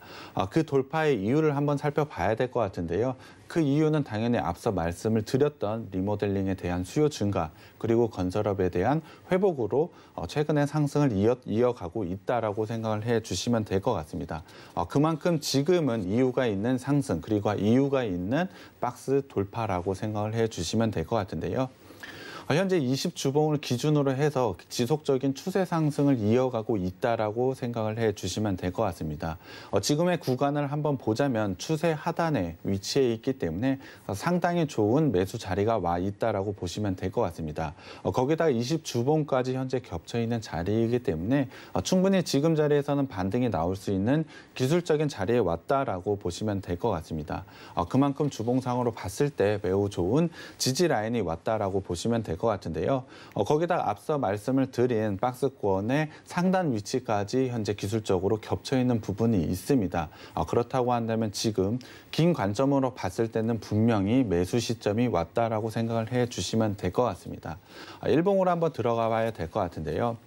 그돌파의 이유를 한번 살펴봐야 될 것 같은데요. 그 이유는 당연히 앞서 말씀을 드렸던 리모델링에 대한 수요 증가 그리고 건설업에 대한 회복으로 어, 최근의 상승을 이어, 가고 있다라고 생각을 해주시면 될 것 같습니다. 어, 그만큼 지금은 이유가 있는 상승 그리고 이유가 있는 박스 돌파라고 생각을 해주시면 될 것 같은데요. 아, 현재 20주봉을 기준으로 해서 지속적인 추세 상승을 이어가고 있다라고 생각을 해 주시면 될 것 같습니다. 어, 지금의 구간을 한번 보자면 추세 하단에 위치해 있기 때문에 상당히 좋은 매수 자리가 와 있다라고 보시면 될 것 같습니다. 어, 거기다 20주봉까지 현재 겹쳐 있는 자리이기 때문에 어, 충분히 지금 자리에서는 반등이 나올 수 있는 기술적인 자리에 왔다라고 보시면 될 것 같습니다. 그만큼 주봉상으로 봤을 때 매우 좋은 지지 라인이 왔다라고 보시면 될 것 같습니다. 될것 같은데요. 어, 거기다 앞서 말씀을 드린 박스권의 상단 위치까지 현재 기술적으로 겹쳐 있는 부분이 있습니다. 어, 그렇다고 한다면 지금 긴 관점으로 봤을 때는 분명히 매수 시점이 왔다라고 생각을 해 주시면 될 것 같습니다. 아, 일봉으로 한번 들어가 봐야 될 것 같은데요.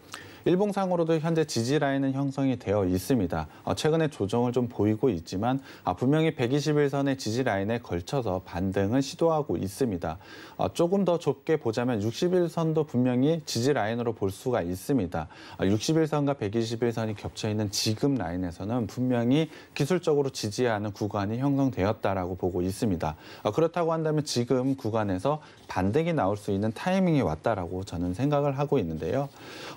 일봉상으로도 현재 지지라인은 형성이 되어 있습니다. 어, 최근에 조정을 좀 보이고 있지만 아, 분명히 121선의 지지라인에 걸쳐서 반등을 시도하고 있습니다. 어, 조금 더 좁게 보자면 61선도 분명히 지지라인으로 볼 수가 있습니다. 61선과 아, 121선이 겹쳐있는 지금 라인에서는 분명히 기술적으로 지지하는 구간이 형성되었다라고 보고 있습니다. 어, 그렇다고 한다면 지금 구간에서 반등이 나올 수 있는 타이밍이 왔다라고 저는 생각을 하고 있는데요.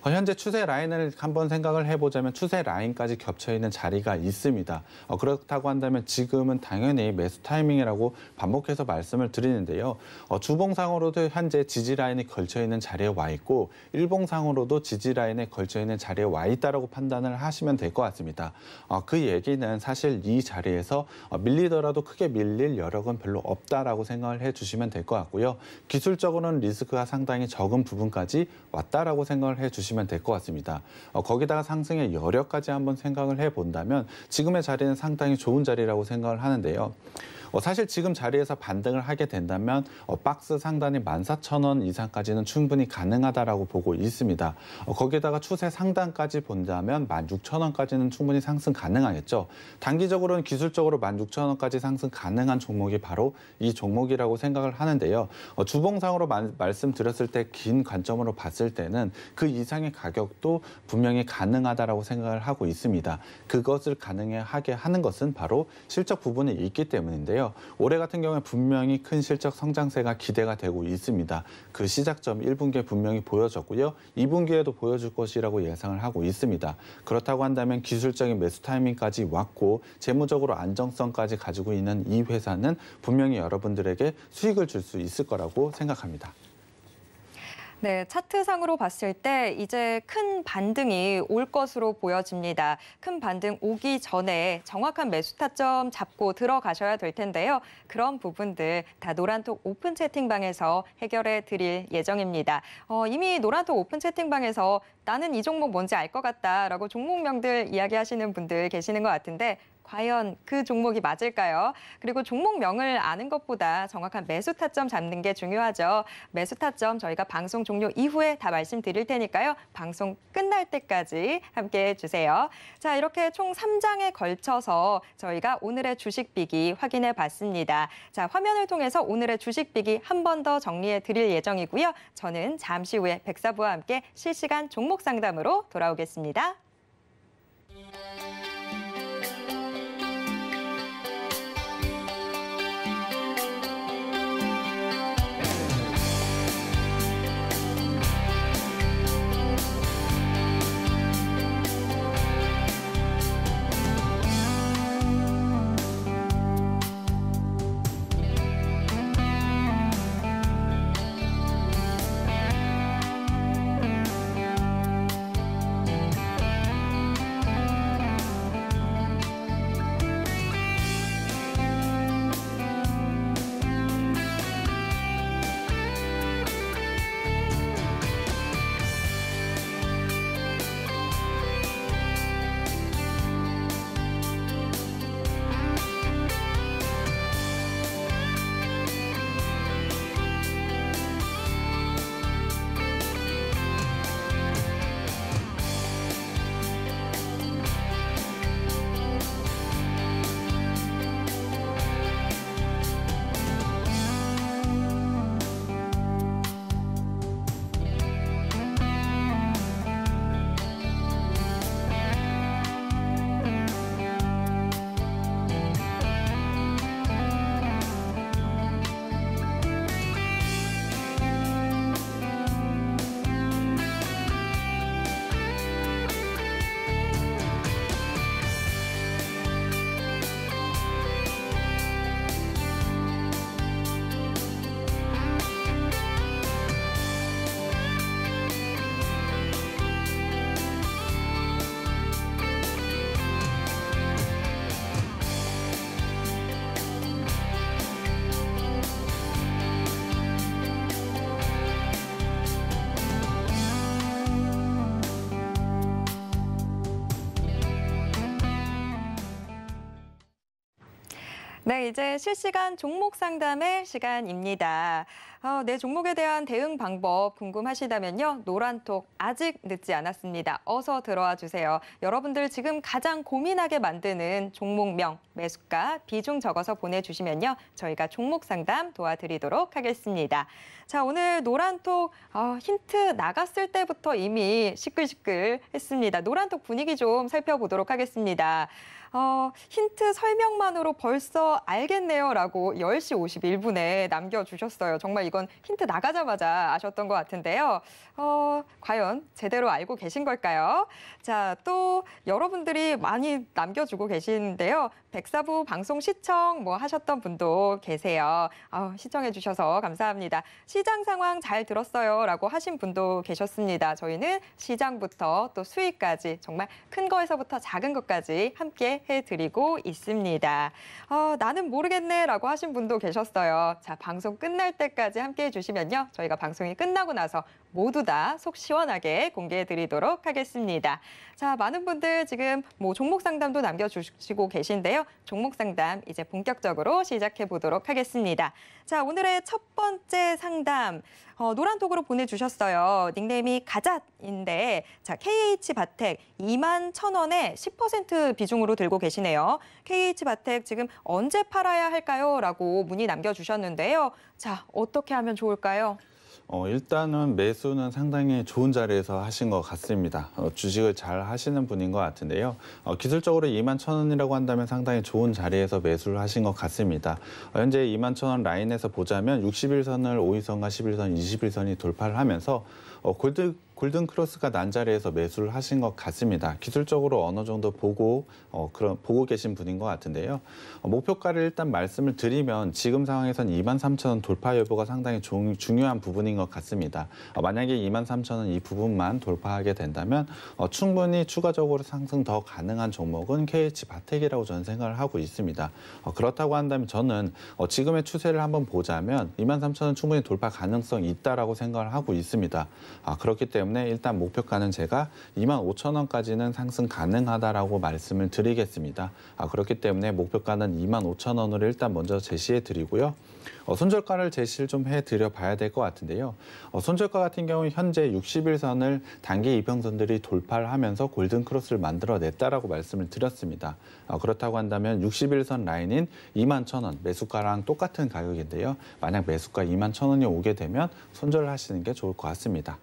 현재 추세 추세 라인을 한번 생각을 해보자면 추세 라인까지 겹쳐 있는 자리가 있습니다. 어, 그렇다고 한다면 지금은 당연히 매수 타이밍이라고 반복해서 말씀을 드리는데요. 어, 주봉상으로도 현재 지지 라인이 걸쳐 있는 자리에 와 있고 일봉상으로도 지지 라인에 걸쳐 있는 자리에 와 있다라고 판단을 하시면 될 것 같습니다. 어, 그 얘기는 사실 이 자리에서 어, 밀리더라도 크게 밀릴 여력은 별로 없다라고 생각을 해주시면 될 것 같고요. 기술적으로는 리스크가 상당히 적은 부분까지 왔다라고 생각을 해주시면 될 것 같습니다. 같습니다. 어, 거기다가 상승의 여력까지 한번 생각을 해본다면 지금의 자리는 상당히 좋은 자리라고 생각을 하는데요. 어, 사실 지금 자리에서 반등을 하게 된다면 어, 박스 상단이 14,000원 이상까지는 충분히 가능하다라고 보고 있습니다. 어, 거기에다가 추세 상단까지 본다면 16,000원까지는 충분히 상승 가능하겠죠. 단기적으로는 기술적으로 16,000원까지 상승 가능한 종목이 바로 이 종목이라고 생각을 하는데요. 어, 주봉상으로 마, 말씀드렸을 때 긴 관점으로 봤을 때는 그 이상의 가격도 분명히 가능하다라고 생각을 하고 있습니다. 그것을 가능하게 하는 것은 바로 실적 부분이 있기 때문인데요. 있는데요. 올해 같은 경우에 분명히 큰 실적 성장세가 기대가 되고 있습니다. 그 시작점 1분기에 분명히 보여졌고요. 2분기에도 보여줄 것이라고 예상을 하고 있습니다. 그렇다고 한다면 기술적인 매수 타이밍까지 왔고 재무적으로 안정성까지 가지고 있는 이 회사는 분명히 여러분들에게 수익을 줄 수 있을 거라고 생각합니다. 네, 차트상으로 봤을 때 이제 큰 반등이 올 것으로 보여집니다. 큰 반등 오기 전에 정확한 매수 타점 잡고 들어가셔야 될 텐데요. 그런 부분들 다 노란톡 오픈 채팅방에서 해결해 드릴 예정입니다. 어, 이미 노란톡 오픈 채팅방에서 나는 이 종목 뭔지 알 것 같다라고 종목명들 이야기하시는 분들 계시는 것 같은데 과연 그 종목이 맞을까요? 그리고 종목명을 아는 것보다 정확한 매수 타점 잡는 게 중요하죠. 매수 타점 저희가 방송 종료 이후에 다 말씀드릴 테니까요. 방송 끝날 때까지 함께 해주세요. 자, 이렇게 총 3장에 걸쳐서 저희가 오늘의 주식 비기 확인해 봤습니다. 자, 화면을 통해서 오늘의 주식 비기 한 번 더 정리해 드릴 예정이고요. 저는 잠시 후에 백사부와 함께 실시간 종목 상담으로 돌아오겠습니다. 이제 실시간 종목 상담의 시간입니다. 어, 내 네, 종목에 대한 대응 방법 궁금하시다면요. 노란톡 아직 늦지 않았습니다. 어서 들어와 주세요. 여러분들 지금 가장 고민하게 만드는 종목명, 매수가, 비중 적어서 보내주시면요. 저희가 종목 상담 도와드리도록 하겠습니다. 자, 오늘 노란톡 어, 힌트 나갔을 때부터 이미 시끌시끌 했습니다. 노란톡 분위기 좀 살펴보도록 하겠습니다. 어, 힌트 설명만으로 벌써 알겠네요 라고 10시 51분에 남겨주셨어요. 정말 이건 힌트 나가자마자 아셨던 것 같은데요. 어, 과연 제대로 알고 계신 걸까요? 자, 또 여러분들이 많이 남겨주고 계신데요. 백사부 방송 시청 뭐 하셨던 분도 계세요. 어, 시청해주셔서 감사합니다. 시장 상황 잘 들었어요 라고 하신 분도 계셨습니다. 저희는 시장부터 또 수익까지 정말 큰 거에서부터 작은 것까지 함께 해드리고 있습니다. 어, 나는 모르겠네 라고 하신 분도 계셨어요. 자, 방송 끝날 때까지 함께 해주시면요. 저희가 방송이 끝나고 나서 모두 다 속 시원하게 공개해드리도록 하겠습니다. 자, 많은 분들 지금 뭐 종목 상담도 남겨주시고 계신데요. 종목 상담 이제 본격적으로 시작해 보도록 하겠습니다. 자, 오늘의 첫 번째 상담 어, 노란톡으로 보내주셨어요. 닉네임이 가잣인데 자 KH바텍 2만 1 0원에10% 비중으로 들고 계시네요. KH바텍 지금 언제 팔아야 할까요? 라고 문의 남겨주셨는데요. 자, 어떻게 하면 좋을까요? 어, 일단은 매수는 상당히 좋은 자리에서 하신 것 같습니다. 어, 주식을 잘 하시는 분인 것 같은데요. 어, 기술적으로 2만 천 원이라고 한다면 상당히 좋은 자리에서 매수를 하신 것 같습니다. 어, 현재 2만 천 원 라인에서 보자면 60일선을 5일선과 11선, 2일선이 돌파를 하면서 어, 골드 골든크로스가 난자리에서 매수를 하신 것 같습니다. 기술적으로 어느 정도 보고 어, 그런 보고 계신 분인 것 같은데요. 어, 목표가를 일단 말씀을 드리면 지금 상황에선 23,000원 돌파 여부가 상당히 종, 중요한 부분인 것 같습니다. 어, 만약에 23,000원 이 부분만 돌파하게 된다면 어, 충분히 추가적으로 상승 더 가능한 종목은 KH 바텍이라고 저는 생각을 하고 있습니다. 어, 그렇다고 한다면 저는 어, 지금의 추세를 한번 보자면 23,000원 충분히 돌파 가능성이 있다라고 생각을 하고 있습니다. 아, 그렇기 때문에 때문에 일단 목표가는 제가 2만 5천 원까지는 상승 가능하다라고 말씀을 드리겠습니다. 아, 그렇기 때문에 목표가는 2만 5천 원으로 일단 먼저 제시해 드리고요. 어, 손절가를 제시를 좀 해드려 봐야 될 것 같은데요. 어, 손절가 같은 경우 현재 60일선을 단기 이평선들이 돌파를 하면서 골든크로스를 만들어냈다라고 말씀을 드렸습니다. 어, 그렇다고 한다면 60일선 라인인 2만 천원 매수가랑 똑같은 가격인데요. 만약 매수가 2만 천원이 오게 되면 손절을 하시는 게 좋을 것 같습니다.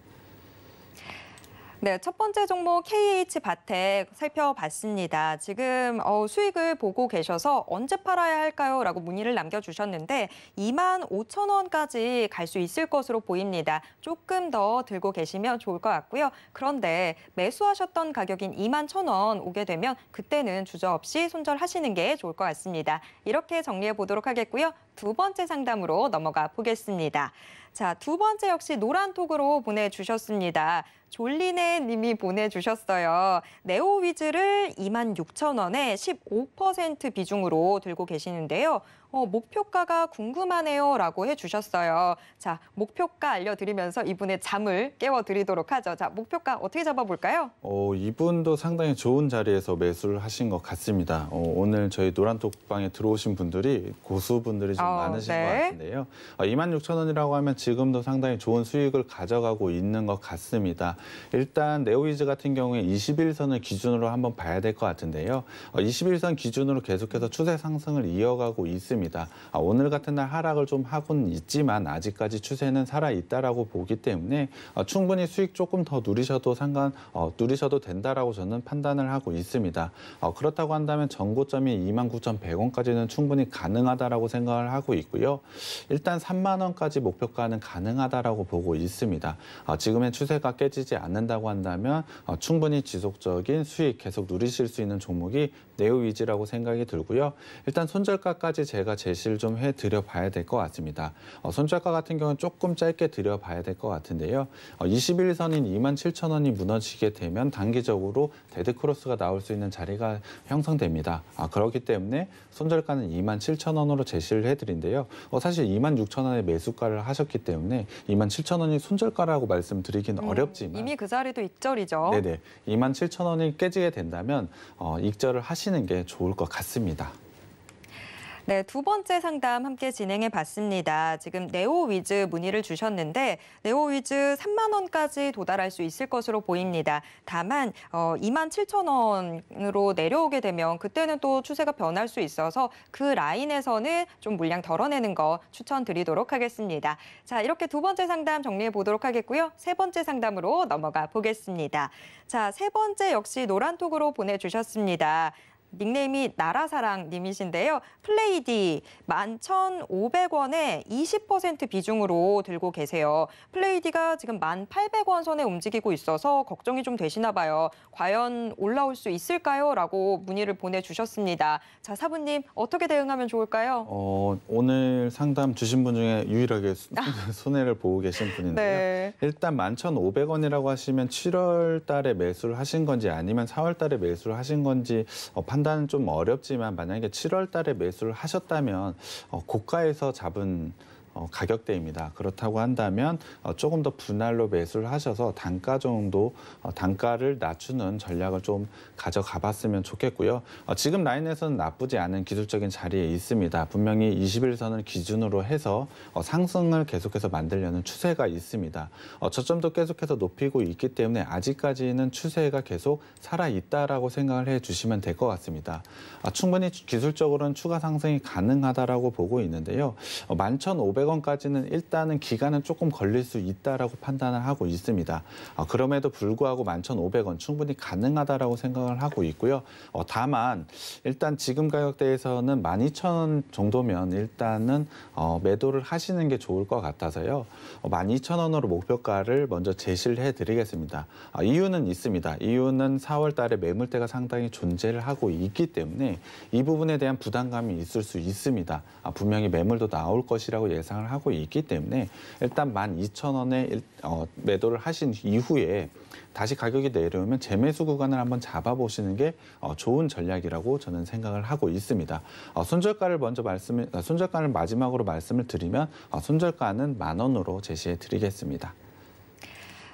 네, 첫 번째 종목 KH 바텍 살펴봤습니다. 지금 어, 수익을 보고 계셔서 언제 팔아야 할까요? 라고 문의를 남겨주셨는데 2만 5천 원까지 갈 수 있을 것으로 보입니다. 조금 더 들고 계시면 좋을 것 같고요. 그런데 매수하셨던 가격인 2만 1천 원 오게 되면 그때는 주저없이 손절하시는 게 좋을 것 같습니다. 이렇게 정리해 보도록 하겠고요. 두 번째 상담으로 넘어가 보겠습니다. 자, 두 번째 역시 노란 톡으로 보내주셨습니다. 졸리네 님이 보내주셨어요. 네오위즈를 2만 6천 원에 15% 비중으로 들고 계시는데요. 어, 목표가가 궁금하네요 라고 해주셨어요. 자, 목표가 알려드리면서 이분의 잠을 깨워드리도록 하죠. 자, 목표가 어떻게 잡아볼까요? 어, 이분도 상당히 좋은 자리에서 매수를 하신 것 같습니다. 어, 오늘 저희 노란톡방에 들어오신 분들이 고수분들이 좀 어, 많으신 네. 것 같은데요. 어, 26,000원이라고 하면 지금도 상당히 좋은 수익을 가져가고 있는 것 같습니다. 일단 네오이즈 같은 경우에 21선을 기준으로 한번 봐야 될 것 같은데요. 어, 21선 기준으로 계속해서 추세 상승을 이어가고 있습니다. 있습니다. 아, 오늘 같은 날 하락을 좀 하곤 있지만 아직까지 추세는 살아 있다라고 보기 때문에 어, 충분히 수익 조금 더 누리셔도 상관 어, 누리셔도 된다라고 저는 판단을 하고 있습니다. 어, 그렇다고 한다면 전고점이 29,100원까지는 충분히 가능하다라고 생각을 하고 있고요. 일단 3만 원까지 목표가는 가능하다라고 보고 있습니다. 어, 지금의 추세가 깨지지 않는다고 한다면 어, 충분히 지속적인 수익 계속 누리실 수 있는 종목이 네오위지라고 생각이 들고요. 일단 손절가까지 제가 저가 제시를 좀 해드려 봐야 될 것 같습니다. 어, 손절가 같은 경우는 조금 짧게 드려 봐야 될 것 같은데요. 어, 21선인 2만 7천 원이 무너지게 되면 단기적으로 데드크로스가 나올 수 있는 자리가 형성됩니다. 아, 그렇기 때문에 손절가는 2만 7천 원으로 제시를 해드린데요. 어, 사실 2만 6천 원의 매수가를 하셨기 때문에 2만 7천 원이 손절가라고 말씀드리긴 음, 어렵지만 이미 그 자리도 익절이죠. 네네. 2만 7천 원이 깨지게 된다면 어, 익절을 하시는 게 좋을 것 같습니다. 네, 두 번째 상담 함께 진행해 봤습니다. 지금 네오위즈 문의를 주셨는데 네오위즈 3만 원까지 도달할 수 있을 것으로 보입니다. 다만 어, 2만 7천 원으로 내려오게 되면 그때는 또 추세가 변할 수 있어서 그 라인에서는 좀 물량 덜어내는 거 추천드리도록 하겠습니다. 자, 이렇게 두 번째 상담 정리해 보도록 하겠고요. 세 번째 상담으로 넘어가 보겠습니다. 자, 세 번째 역시 노란톡으로 보내주셨습니다. 닉네임이 나라사랑님이신데요. 플레이디 11,500원에 20% 비중으로 들고 계세요. 플레이디가 지금 1,800원 선에 움직이고 있어서 걱정이 좀 되시나 봐요. 과연 올라올 수 있을까요? 라고 문의를 보내주셨습니다. 자, 사부님 어떻게 대응하면 좋을까요? 어, 오늘 상담 주신 분 중에 유일하게 아. 손해를 보고 계신 분인데요. 네. 일단 11,500원이라고 하시면 7월 달에 매수를 하신 건지 아니면 4월 달에 매수를 하신 건지 어, 판단 판단은 좀 어렵지만 만약에 7월 달에 매수를 하셨다면 어, 고가에서 잡은 어, 가격대입니다. 그렇다고 한다면 어, 조금 더 분할로 매수를 하셔서 단가 정도 어, 단가를 낮추는 전략을 좀 가져가 봤으면 좋겠고요. 지금 라인에서는 나쁘지 않은 기술적인 자리에 있습니다. 분명히 21선을 기준으로 해서 상승을 계속해서 만들려는 추세가 있습니다. 저점도 계속해서 높이고 있기 때문에 아직까지는 추세가 계속 살아 있다라고 생각을 해 주시면 될 것 같습니다. 아, 충분히 기술적으로는 추가 상승이 가능하다라고 보고 있는데요. 11,500 500원까지는 일단은 기간은 조금 걸릴 수 있다라고 판단을 하고 있습니다. 아, 그럼에도 불구하고 11,500원 충분히 가능하다라고 생각을 하고 있고요. 어, 다만 일단 지금 가격대에서는 12,000원 정도면 일단은 어, 매도를 하시는 게 좋을 것 같아서요. 12,000원으로 어, 목표가를 먼저 제시를 해드리겠습니다. 아, 이유는 있습니다. 이유는 4월 달에 매물대가 상당히 존재를 하고 있기 때문에 이 부분에 대한 부담감이 있을 수 있습니다. 아, 분명히 매물도 나올 것이라고 예상 예상을 하고 있기 때문에 일단 12,000원에 어, 매도를 하신 이후에 다시 가격이 내려오면 재매수 구간을 한번 잡아보시는 게 어, 좋은 전략이라고 저는 생각을 하고 있습니다. 어, 손절가를 먼저 말씀을 손절가를 어, 마지막으로 말씀을 드리면 손절가는 어, 만 원으로 제시해 드리겠습니다.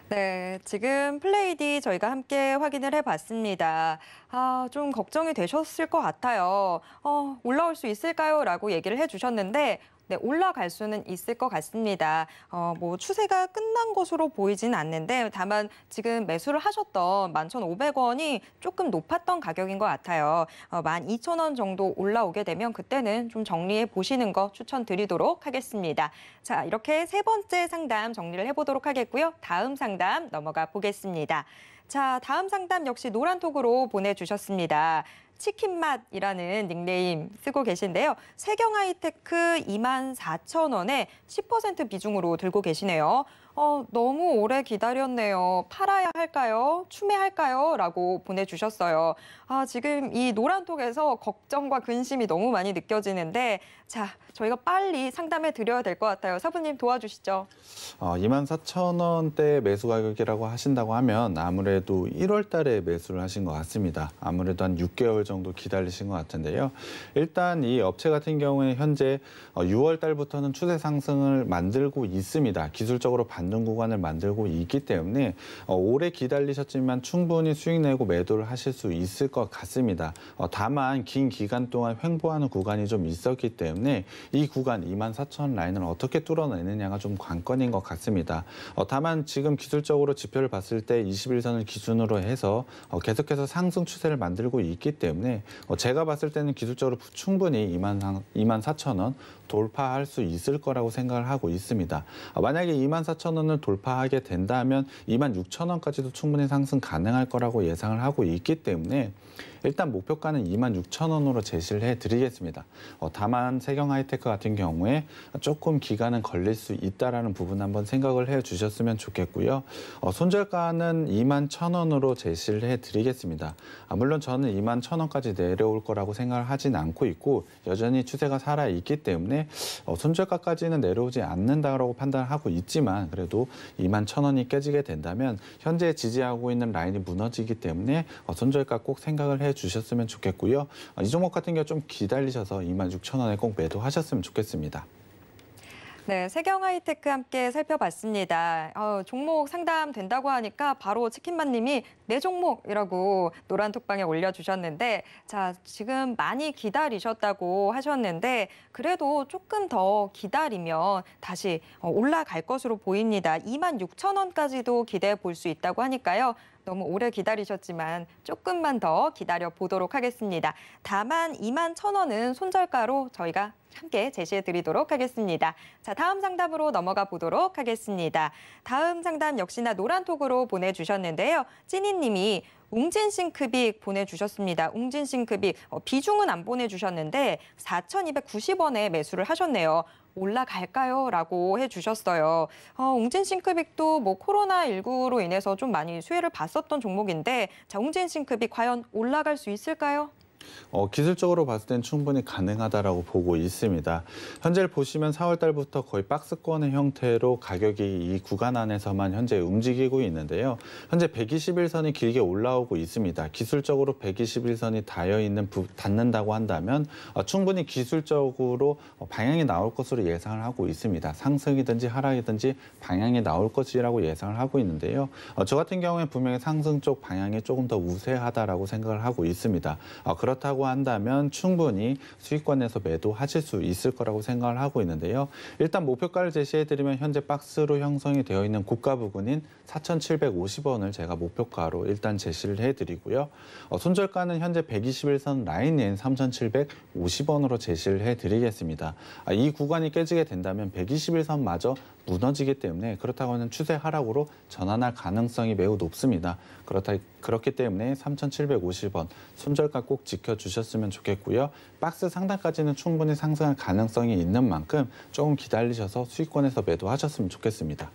네, 지금 플레이디 저희가 함께 확인을 해봤습니다. 아, 좀 걱정이 되셨을 것 같아요. 어, 올라올 수 있을까요? 라고 얘기를 해주셨는데 네, 올라갈 수는 있을 것 같습니다. 어, 뭐 추세가 끝난 것으로 보이진 않는데 다만 지금 매수를 하셨던 11,500원이 조금 높았던 가격인 것 같아요. 어, 12,000원 정도 올라오게 되면 그때는 좀 정리해 보시는 거 추천드리도록 하겠습니다. 자, 이렇게 세 번째 상담 정리를 해보도록 하겠고요. 다음 상담 넘어가 보겠습니다. 자, 다음 상담 역시 노란톡으로 보내주셨습니다. 치킨맛이라는 닉네임 쓰고 계신데요. 세경하이테크 2만 4천 원에 10% 비중으로 들고 계시네요. 어, 너무 오래 기다렸네요. 팔아야 할까요? 추매할까요? 라고 보내주셨어요. 아, 지금 이 노란톡에서 걱정과 근심이 너무 많이 느껴지는데 자, 저희가 빨리 상담해 드려야 될 것 같아요. 사부님 도와주시죠. 어, 2 0 0 0 원대 매수 가격이라고 하신다고 하면 아무래도 1월 달에 매수를 하신 것 같습니다. 아무래도 한 6개월 정도 기다리신 것 같은데요. 일단 이 업체 같은 경우에 현재 6월 어, 달부터는 추세 상승을 만들고 있습니다. 기술적으로 반 없는 구간을 만들고 있기 때문에 어, 오래 기다리셨지만 충분히 수익 내고 매도를 하실 수 있을 것 같습니다. 어, 다만 긴 기간 동안 횡보하는 구간이 좀 있었기 때문에 이 구간 24,000 라인을 어떻게 뚫어내느냐가 좀 관건인 것 같습니다. 어, 다만 지금 기술적으로 지표를 봤을 때 21선을 기준으로 해서 계속해서 상승 추세를 만들고 있기 때문에 제가 봤을 때는 기술적으로 충분히 24,000원 돌파할 수 있을 거라고 생각을 하고 있습니다. 만약에 24,000원 원을 돌파하게 된다면 2만 6천 원까지도 충분히 상승 가능할 거라고 예상을 하고 있기 때문에 일단 목표가는 2 6 0 0 0 원으로 제시를 해드리겠습니다. 어, 다만 세경 하이테크 같은 경우에 조금 기간은 걸릴 수 있다라는 부분 한번 생각을 해주셨으면 좋겠고요. 어, 손절가는 2 1 0 0 0 원으로 제시를 해드리겠습니다. 아, 물론 저는 2 1 0 0 0 원까지 내려올 거라고 생각을 하진 않고 있고 여전히 추세가 살아있기 때문에 어, 손절가까지는 내려오지 않는다라고 판단하고 있지만 그래도 2 1 0 0 0 원이 깨지게 된다면 현재 지지하고 있는 라인이 무너지기 때문에 어, 손절가 꼭 생각을 해 주셨으면 좋겠고요. 아, 이 종목 같은 경우 좀 기다리셔서 26,000원에 꼭 매도하셨으면 좋겠습니다. 네, 세경 하이테크 함께 살펴봤습니다. 어, 종목 상담된다고 하니까 바로 치킨맛님이 내 종목이라고 노란톡방에 올려주셨는데 자 지금 많이 기다리셨다고 하셨는데 그래도 조금 더 기다리면 다시 어, 올라갈 것으로 보입니다. 2만 6천 원까지도 기대해 볼 수 있다고 하니까요. 너무 오래 기다리셨지만 조금만 더 기다려 보도록 하겠습니다. 다만 2만 1,000원은 손절가로 저희가 함께 제시해 드리도록 하겠습니다. 자, 다음 상담으로 넘어가 보도록 하겠습니다. 다음 상담 역시나 노란톡으로 보내주셨는데요. 찐이님이 웅진싱크빅 보내주셨습니다. 웅진싱크빅 어, 비중은 안 보내주셨는데 4,290원에 매수를 하셨네요. 올라갈까요? 라고 해주셨어요. 어, 웅진싱크빅도 뭐 코로나19로 인해서 좀 많이 수혜를 봤었던 종목인데 자 웅진싱크빅 과연 올라갈 수 있을까요? 어, 기술적으로 봤을 땐 충분히 가능하다라고 보고 있습니다. 현재 보시면 4월 달부터 거의 박스권의 형태로 가격이 이 구간 안에서만 현재 움직이고 있는데요. 현재 121선이 길게 올라오고 있습니다. 기술적으로 121선이 닿여 있는 부, 닿는다고 한다면 어, 충분히 기술적으로 어, 방향이 나올 것으로 예상을 하고 있습니다. 상승이든지 하락이든지 방향이 나올 것이라고 예상을 하고 있는데요. 어, 저 같은 경우에 분명히 상승 쪽 방향이 조금 더 우세하다라고 생각을 하고 있습니다. 어, 그렇다고 한다면 충분히 수익권에서 매도하실 수 있을 거라고 생각을 하고 있는데요. 일단 목표가를 제시해드리면 현재 박스로 형성이 되어 있는 고가 부근인 4,750원을 제가 목표가로 일단 제시를 해드리고요. 어, 손절가는 현재 121선 라인인 3,750원으로 제시를 해드리겠습니다. 아, 이 구간이 깨지게 된다면 121선마저 무너지기 때문에 그렇다고 하는 추세 하락으로 전환할 가능성이 매우 높습니다. 그렇다 그렇기 때문에 3,750원 손절가 꼭 지켜주셨으면 좋겠고요. 박스 상단까지는 충분히 상승할 가능성이 있는 만큼 조금 기다리셔서 수익권에서 매도하셨으면 좋겠습니다.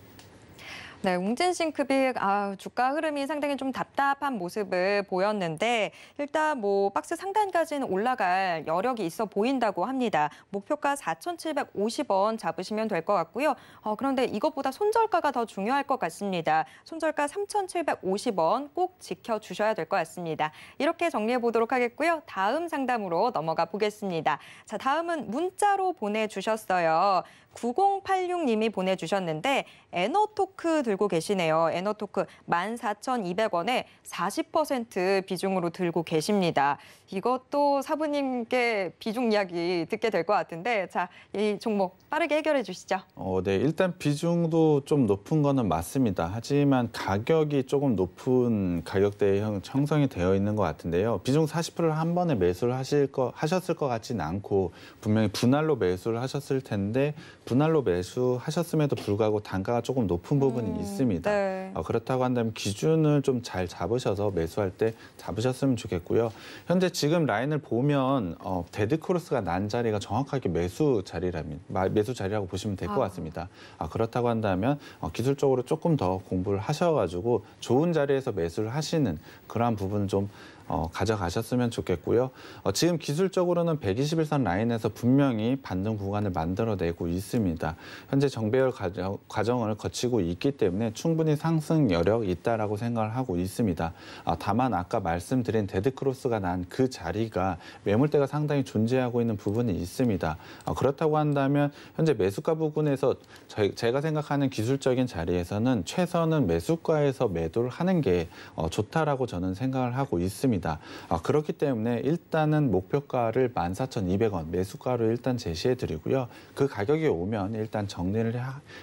네, 웅진싱크빅 아, 주가 흐름이 상당히 좀 답답한 모습을 보였는데 일단 뭐 박스 상단까지는 올라갈 여력이 있어 보인다고 합니다. 목표가 4,750원 잡으시면 될 것 같고요. 어, 그런데 이것보다 손절가가 더 중요할 것 같습니다. 손절가 3,750원 꼭 지켜주셔야 될 것 같습니다. 이렇게 정리해 보도록 하겠고요. 다음 상담으로 넘어가 보겠습니다. 자, 다음은 문자로 보내주셨어요. 9086님이 보내주셨는데 에너토크 들 들고 계시네요. 에너토크 14,200원에 40% 비중으로 들고 계십니다. 이것도 사부님께 비중 이야기 듣게 될 것 같은데 자, 이 종목 빠르게 해결해 주시죠. 어, 네. 일단 비중도 좀 높은 거는 맞습니다. 하지만 가격이 조금 높은 가격대형 형성이 되어 있는 것 같은데요. 비중 40%를 한 번에 매수를 하실 거 하셨을 것 같진 않고 분명히 분할로 매수를 하셨을 텐데 분할로 매수하셨음에도 불구하고 단가가 조금 높은 부분이 음, 있습니다. 네. 어, 그렇다고 한다면 기준을 좀 잘 잡으셔서 매수할 때 잡으셨으면 좋겠고요. 현재 지금 라인을 보면 어, 데드크로스가 난 자리가 정확하게 매수 자리라면 매수 자리라고 보시면 될것 아. 같습니다. 아, 그렇다고 한다면 어, 기술적으로 조금 더 공부를 하셔가지고 좋은 자리에서 매수를 하시는 그러한 부분 좀 어, 가져가셨으면 좋겠고요. 어, 지금 기술적으로는 121선 라인에서 분명히 반등 구간을 만들어내고 있습니다. 현재 정배열 과정, 과정을 거치고 있기 때문에 충분히 상승 여력 있다라고 생각을 하고 있습니다. 아, 다만 아까 말씀드린 데드크로스가 난 그 자리가 매물대가 상당히 존재하고 있는 부분이 있습니다. 아, 그렇다고 한다면 현재 매수가 부분에서 저희, 제가 생각하는 기술적인 자리에서는 최선은 매수가에서 매도를 하는 게 어, 좋다라고 저는 생각을 하고 있습니다. 있습니다. 아, 그렇기 때문에 일단은 목표가를 14,200원 매수가로 일단 제시해 드리고요. 그 가격이 오면 일단 정리를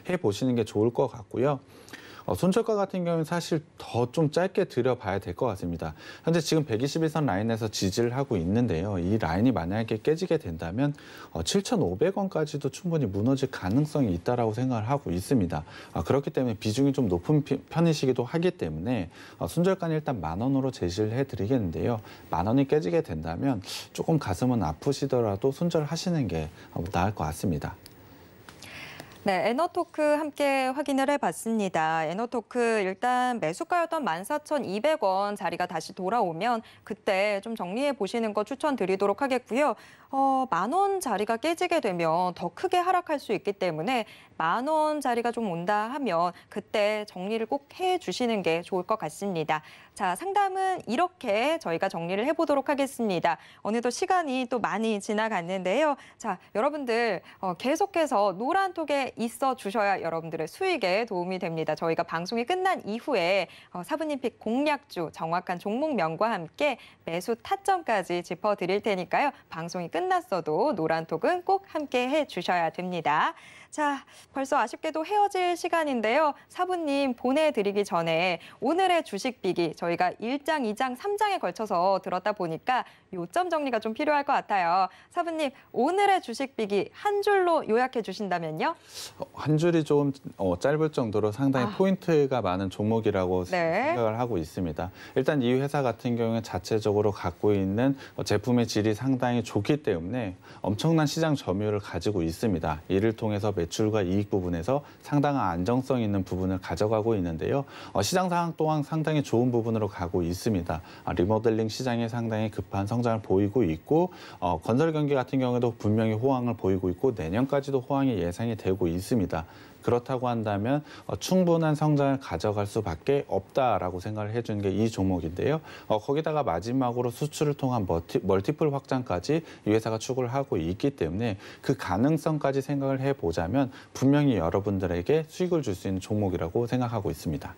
해 보시는 게 좋을 것 같고요. 어, 손절가 같은 경우는 사실 더 좀 짧게 들여봐야 될 것 같습니다. 현재 지금 121선 라인에서 지지를 하고 있는데요. 이 라인이 만약에 깨지게 된다면 어, 7,500원까지도 충분히 무너질 가능성이 있다라고 생각을 하고 있습니다. 아, 그렇기 때문에 비중이 좀 높은 편이시기도 하기 때문에 어, 손절가는 일단 만 원으로 제시를 해드리겠는데요. 만 원이 깨지게 된다면 조금 가슴은 아프시더라도 손절하시는 게 어, 나을 것 같습니다. 네, 에너토크 함께 확인을 해봤습니다. 에너토크 일단 매수가였던 14,200원 자리가 다시 돌아오면 그때 좀 정리해 보시는 거 추천드리도록 하겠고요. 어, 만원 자리가 깨지게 되면 더 크게 하락할 수 있기 때문에 만 원 자리가 좀 온다 하면 그때 정리를 꼭 해주시는 게 좋을 것 같습니다. 자, 상담은 이렇게 저희가 정리를 해보도록 하겠습니다. 어느덧 시간이 또 많이 지나갔는데요. 자, 여러분들 어, 계속해서 노란톡에 있어 주셔야 여러분들의 수익에 도움이 됩니다. 저희가 방송이 끝난 이후에 어, 사부님픽 공략주, 정확한 종목명과 함께 매수 타점까지 짚어드릴 테니까요. 방송이 끝났어도 노란톡은 꼭 함께 해주셔야 됩니다. 자, 벌써 아쉽게도 헤어질 시간인데요. 사부님 보내드리기 전에 오늘의 주식 비기 저희가 1장, 2장, 3장에 걸쳐서 들었다 보니까 요점 정리가 좀 필요할 것 같아요. 사부님, 오늘의 주식 비기 한 줄로 요약해 주신다면요? 어, 한 줄이 좀 어, 짧을 정도로 상당히 아. 포인트가 많은 종목이라고 네. 생각을 하고 있습니다. 일단 이 회사 같은 경우에 자체적으로 갖고 있는 어, 제품의 질이 상당히 좋기 때문에 엄청난 시장 점유율을 가지고 있습니다. 이를 통해서 매출과 이익 부분에서 상당한 안정성 있는 부분을 가져가고 있는데요. 시장 상황 또한 상당히 좋은 부분으로 가고 있습니다. 아, 리모델링 시장에 상당히 급한 성 성장을 보이고 있고 어, 건설 경기 같은 경우에도 분명히 호황을 보이고 있고 내년까지도 호황이 예상이 되고 있습니다. 그렇다고 한다면 어, 충분한 성장을 가져갈 수밖에 없다라고 생각을 해주는 게 이 종목인데요. 어, 거기다가 마지막으로 수출을 통한 멀티, 멀티플 확장까지 이 회사가 추구를 하고 있기 때문에 그 가능성까지 생각을 해보자면 분명히 여러분들에게 수익을 줄 수 있는 종목이라고 생각하고 있습니다.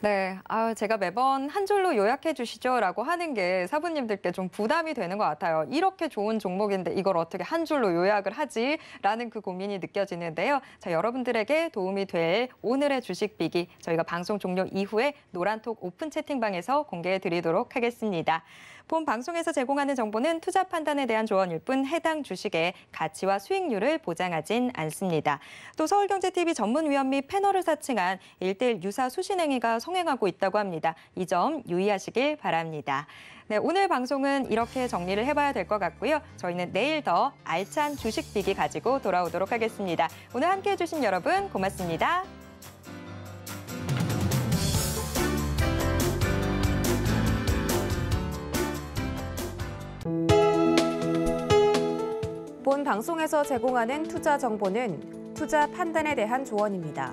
네, 아 제가 매번 한 줄로 요약해 주시죠라고 하는 게 사부님들께 좀 부담이 되는 것 같아요. 이렇게 좋은 종목인데 이걸 어떻게 한 줄로 요약을 하지라는 그 고민이 느껴지는데요. 자, 여러분들에게 도움이 될 오늘의 주식 비기 저희가 방송 종료 이후에 노란톡 오픈 채팅방에서 공개해 드리도록 하겠습니다. 본 방송에서 제공하는 정보는 투자 판단에 대한 조언일 뿐 해당 주식의 가치와 수익률을 보장하진 않습니다. 또 서울경제TV 전문위원 및 패널을 사칭한 일대일 유사 수신행위가 성행하고 있다고 합니다. 이 점 유의하시길 바랍니다. 네, 오늘 방송은 이렇게 정리를 해봐야 될 것 같고요. 저희는 내일 더 알찬 주식 비기 가지고 돌아오도록 하겠습니다. 오늘 함께해 주신 여러분 고맙습니다. 본 방송에서 제공하는 투자 정보는 투자 판단에 대한 조언입니다.